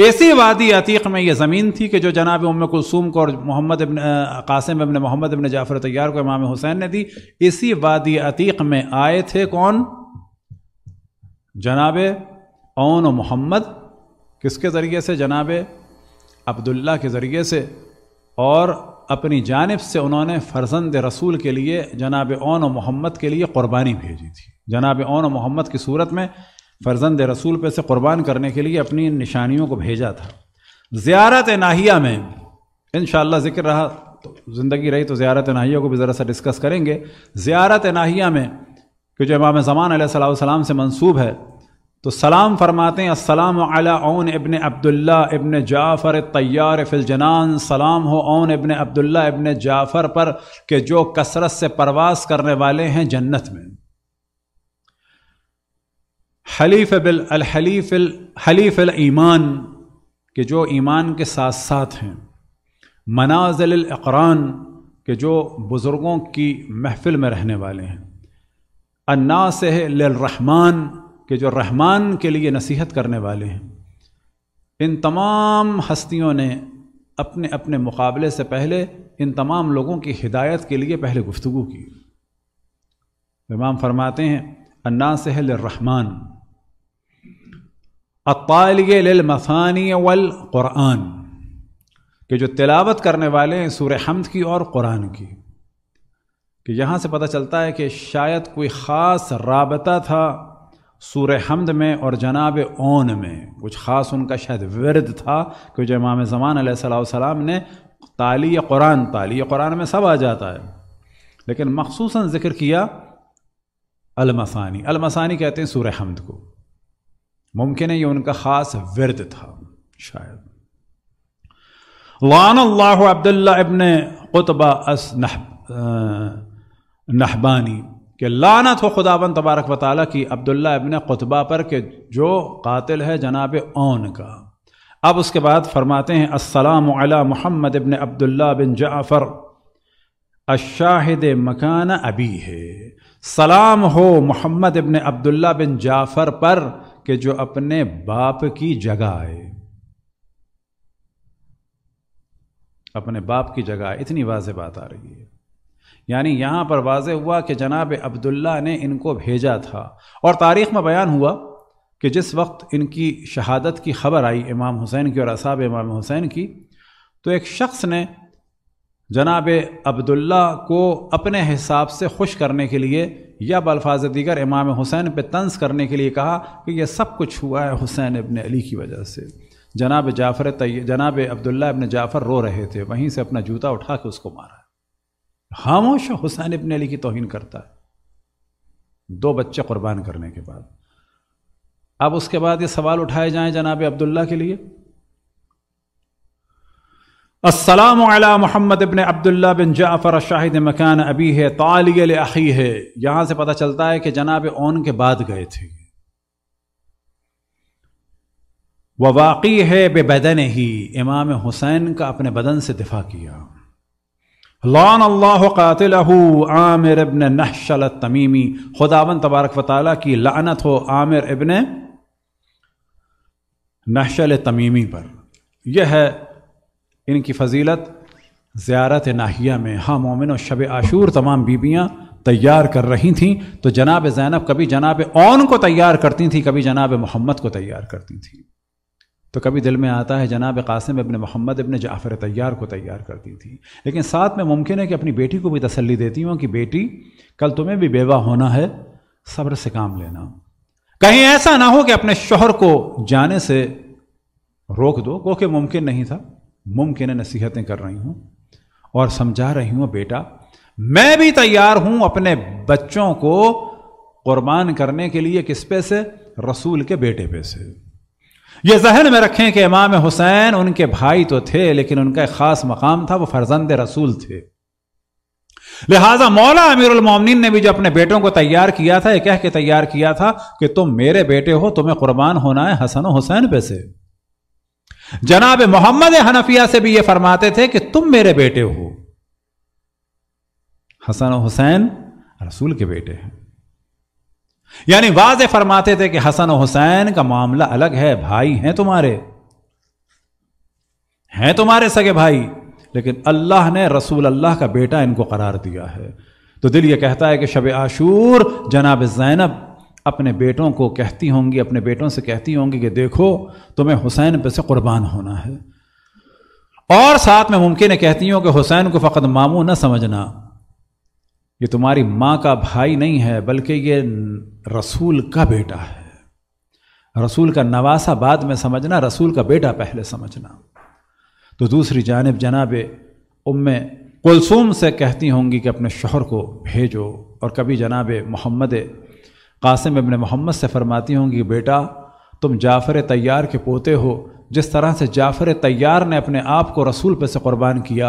ऐसी वादी अतीक में यह ज़मीन थी कि जो जनाब उम कुलसूम को और मोहम्मद इबन कासिम इबन मोहम्मद इबन जाफ़र तैयार को इमाम हुसैन ने दी इसी वादी अतीक में आए थे कौन जनाब ओन मोहम्मद किसके ज़रिए से जनाब अब्दुल्ला के ज़रिए से और अपनी जानब से उन्होंने फ़र्जंद रसूल के लिए जनाब ओन मोहम्मद के लिए क़ुरबानी भेजी थी जनाब ओन मोहम्मद की सूरत में फ़र्जंद रसूल पे से क़ुरबान करने के लिए अपनी निशानियों को भेजा था ज़्यारत नाहिया में इन ज़िक्र रहा तो ज़िंदगी रही तो ज़्यारत नाहिया को भी ज़रा सा डिस्कस करेंगे ज़्यारत नाहिया में कि जो इमाम ज़मान सलाम से मनसूब है तो सलाम फरमाते हैं असलम Aun ibn Abdullah ibn Jafar तैयार फिलजनान सलाम हो Aun ibn Abdullah ibn Jafar पर के जो कसरत से परवास करने वाले हैं जन्नत में हलीफ बिल अलहलीफ हलीफ ईमान के जो ईमान के साथ साथ हैं मनाजल अकरान के जो बुज़ुर्गों की महफ़िल में रहने वाले हैं अन्ना लहमान के जो रहमान के लिए नसीहत करने वाले हैं इन तमाम हस्तियों ने अपने अपने मुकाबले से पहले इन तमाम लोगों की हिदायत के लिए पहले गुफ्तु की इमाम फरमाते हैं अन्नासहमान अतालमसानी वल क़ुरान के जो तिलावत करने वाले हैं सूर हमद की और कुरान की कि यहाँ से पता चलता है कि शायद कोई ख़ास रबता था सूर हमद में और जनाब ओन में कुछ ख़ास उनका शायद वर्द था कि जो इमाम ज़मान सलाम ने ताली कुरान ताली कुरान में सब आ जाता है लेकिन मखसूस ज़िक्र किया अलमसानी अलमसानी कहते हैं सूर्य हमद को मुमकिन है ये उनका ख़ास विरद था शायद वान अल्लाह अब्दुल्ला इबन कुतबा अस नह नहबानी के लाना थो खुदावन तबारक वाली की अब्दुल्ला इबन कुतबा पर के जो कातिल है जनाब ओन का अब उसके बाद फरमाते हैं असलाम अला मोहम्मद इबन अब्दुल्ला बिन जाफ़र अशाहिद मकान अबी है सलाम हो मोहम्मद इबन अब्दुल्ला बिन जाफर पर कि जो अपने बाप की जगह आए अपने बाप की जगह इतनी वाज बात आ रही है यानी यहां पर वाज हुआ कि जनाब अब्दुल्ला ने इनको भेजा था और तारीख़ में बयान हुआ कि जिस वक्त इनकी शहादत की खबर आई इमाम हुसैन की और असाब इमाम हुसैन की तो एक शख्स ने जनाब अब्दुल्ला को अपने हिसाब से खुश करने के लिए या बल्फाज दीगर इमाम हुसैन पे तंज करने के लिए कहा कि यह सब कुछ हुआ है हुसैन इबन अली की वजह से जनाब जाफ़र तय जनाब अब्दुल्ला इबन जाफ़र रो रहे थे वहीं से अपना जूता उठा के उसको मारा खामोश हुसैन इबन अली की तोहन करता है दो बच्चे कुर्बान करने के बाद अब उसके बाद ये सवाल उठाए जाएँ जनाब अब्दुल्ला के लिए असलम मोहम्मद इबन अब्दुल्ला बिन जाफ़र शाहिद मकान अबी है ताली अखी है यहां से पता चलता है कि जनाब ओन के बाद गए थे वह वाक़ी है बेबदन ही इमाम हुसैन का अपने बदन से दिफा किया लान अल्लाह कातिल आमिर इबन नहशल तमीमी खुदावन तबारक व वाली की लानत हो आमिर इबन नहशल तमीमी पर यह है इनकी फजीलत ज़्यारत नाहिया में हाँ मोमिन और शब आशूर तमाम बीबियाँ तैयार कर रही थीं तो जनाब ज़ैनब कभी जनाब ओन को तैयार करती थी कभी जनाब मोहम्मद को तैयार करती थी तो कभी दिल में आता है जनाब कासिम अपने मोहम्मद अपने जाफ़र तैयार को तैयार करती थी लेकिन साथ में मुमकिन है कि अपनी बेटी को भी तसल्ली देती हूँ कि बेटी कल तुम्हें भी बेवा होना है सब्र से काम लेना कहीं ऐसा ना हो कि अपने शोहर को जाने से रोक दो क्योंकि मुमकिन नहीं था मुमकिन नसीहतें कर रही हूं और समझा रही हूं बेटा मैं भी तैयार हूं अपने बच्चों को कुर्बान करने के लिए किस पे से रसूल के बेटे पे से यह जहन में रखें कि इमाम हुसैन उनके भाई तो थे लेकिन उनका एक ख़ास मकाम था वो फर्जंद रसूल थे लिहाजा मौला अमीरमिन ने भी जो अपने बेटों को तैयार किया था यह कह के तैयार किया था कि तुम मेरे बेटे हो तुम्हें कुर्बान होना है हसन हुसैन पे से जनाब मोहम्मद हनफिया से भी ये फरमाते थे कि तुम मेरे बेटे हो हसन हुसैन रसूल के बेटे हैं यानी वाज फरमाते थे कि हसन हुसैन का मामला अलग है भाई हैं तुम्हारे हैं तुम्हारे सगे भाई लेकिन अल्लाह ने रसूल अल्लाह का बेटा इनको करार दिया है तो दिल ये कहता है कि शब आशूर जनाब जैनब अपने बेटों को कहती होंगी अपने बेटों से कहती होंगी कि देखो तुम्हें हुसैन पे से कुर्बान होना है और साथ में मुमकिन कहती हूँ कि हुसैन को फ़कत मामू न समझना ये तुम्हारी माँ का भाई नहीं है बल्कि ये रसूल का बेटा है रसूल का नवासा बाद में समझना रसूल का बेटा पहले समझना तो दूसरी जानब जनाब उम कुलसूम से कहती होंगी कि अपने शोहर को भेजो और कभी जनाब मोहम्मद कासिम इबन मोहम्मद से फरमाती होंगी कि बेटा तुम जाफ़र तैयार के पोते हो जिस तरह से जाफ़र तैयार ने अपने आप को रसूल पे से कुर्बान किया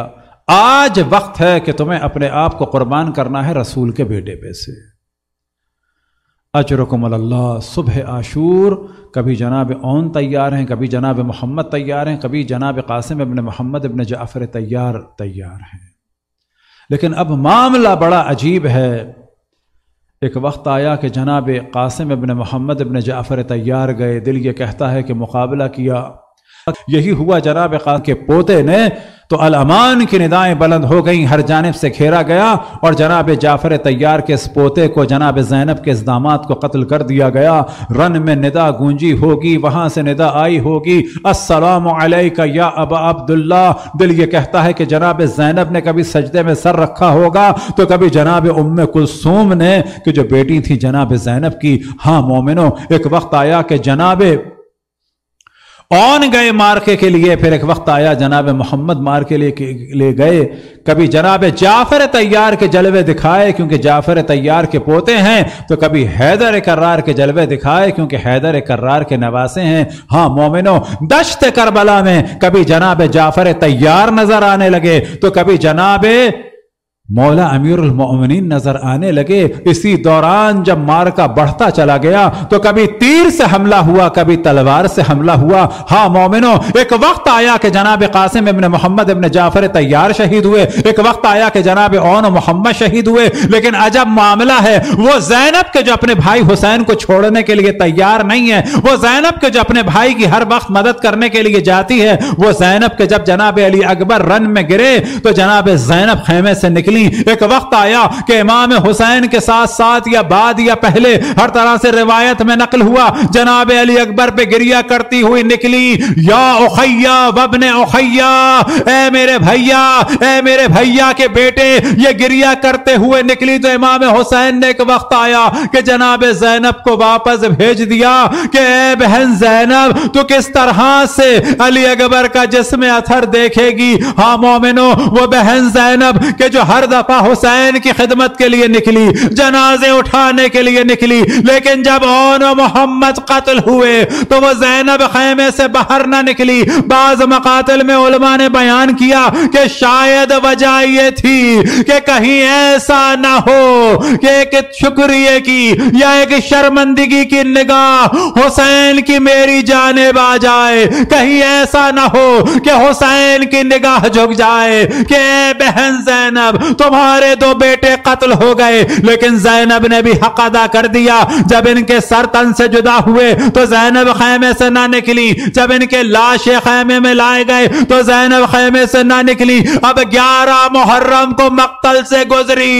आज वक्त है कि तुम्हें अपने आप को कुर्बान करना है रसूल के बेटे पे से अचरकमल्ला सुबह आशूर कभी जनाब ओन तैयार हैं कभी जनाब मोहम्मद तैयार हैं कभी जनाब कासिम इबन मोहम्मद इबन जाफ़र तैयार तैयार हैं लेकिन अब मामला बड़ा अजीब है एक वक्त आया कि जनाब कासिम अबन मोहम्मद अबन जाफ़र तैयार गए दिल ये कहता है कि मुकाबला किया यही हुआ जनाब के पोते ने तो अलमान की निदाएं बुलंद हो गई हर जानब से घेरा गया और जनाब जाफर तैयार के इस पोते को जनाब जैनब के इस दामाद को कत्ल कर दिया गया रन में निदा गूंजी होगी वहाँ से निदा आई होगी असलम का या अब अब्दुल्ला दिल ये कहता है कि जनाब जैनब ने कभी सजदे में सर रखा होगा तो कभी जनाब उम कुलसूम ने कि जो बेटी थी जनाब जैनब की हाँ मोमिनो एक वक्त आया कि जनाब कौन गए मार्के के लिए फिर एक वक्त आया जनाब मोहम्मद मार के लिए ले गए कभी जनाब जाफर तैयार के जलवे दिखाए क्योंकि जाफर तैयार के पोते हैं तो कभी हैदर करार के जलवे दिखाए क्योंकि हैदर करार के नवासे हैं हाँ मोमिनो दश्त करबला में कभी जनाब जाफर तैयार नजर आने लगे तो कभी जनाब मौला अमीर उलमिन नजर आने लगे इसी दौरान जब का बढ़ता चला गया तो कभी तीर से हमला हुआ कभी तलवार से हमला हुआ हाँ मोमिनो एक वक्त आया कि जनाब कासिम इबन मोहम्मद इबन जाफर तैयार शहीद हुए एक वक्त आया कि जनाब ओन मोहम्मद शहीद हुए लेकिन अजब मामला है वो जैनब के जो अपने भाई हुसैन को छोड़ने के लिए तैयार नहीं है वो जैनब के जो अपने भाई की हर वक्त मदद करने के लिए जाती है वो जैनब के जब जनाब अली अकबर रन में गिरे तो जनाब जैनब खेमे से निकली निकली एक वक्त आया कि इमाम हुसैन के साथ साथ या बाद या पहले हर तरह से रिवायत में नकल हुआ जनाब अली अकबर पे गिरिया करती हुई निकली या उखैया वबने उखैया ए मेरे भैया ए मेरे भैया के बेटे ये गिरिया करते हुए निकली तो इमाम हुसैन ने एक वक्त आया कि जनाब जैनब को वापस भेज दिया कि ए बहन जैनब तो किस तरह से अली अकबर का जिसमें अथर देखेगी हाँ मोमिनो वो बहन जैनब के जो हर हर दफा हुसैन की खिदमत के लिए निकली जनाजे उठाने के लिए निकली लेकिन जब ओन मोहम्मद कत्ल हुए तो वो जैनब खैमे से बाहर ना निकली बाज मकातल में उलमा ने बयान किया कि शायद वजह यह थी कि कहीं ऐसा ना हो कि एक शुक्रिय की या एक शर्मंदगी की निगाह हुसैन की मेरी जानेब आ जाए कहीं ऐसा ना हो कि हुसैन की निगाह झुक जाए कि बहन जैनब तुम्हारे दो बेटे कत्ल हो गए लेकिन जैनब ने भी हक अदा कर दिया जब इनके सर तन से जुदा हुए तो जैनब खैमे से ना निकली जब इनके लाश खैमे में लाए गए तो जैनब खैमे से ना निकली अब ग्यारह मुहर्रम को मक्तल से गुजरी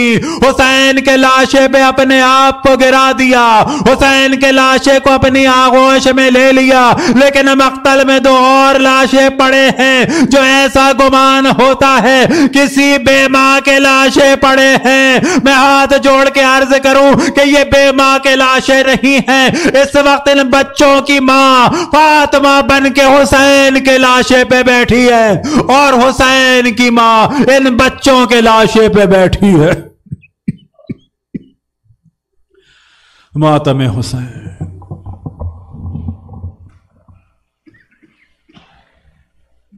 हुसैन के लाशे पे अपने आप को गिरा दिया हुसैन के लाशे को अपनी आगोश में ले लिया लेकिन मक्तल में दो और लाशें पड़े हैं जो ऐसा गुमान होता है किसी बेमा के लाशें पड़े हैं मैं हाथ जोड़ के अर्ज करूं कि ये बेमा के लाशें नहीं हैं इस वक्त इन बच्चों की माँ फातमा बन के हुसैन के लाशे पे बैठी है और हुसैन की माँ इन बच्चों के लाशे पे बैठी है मातम हुसैन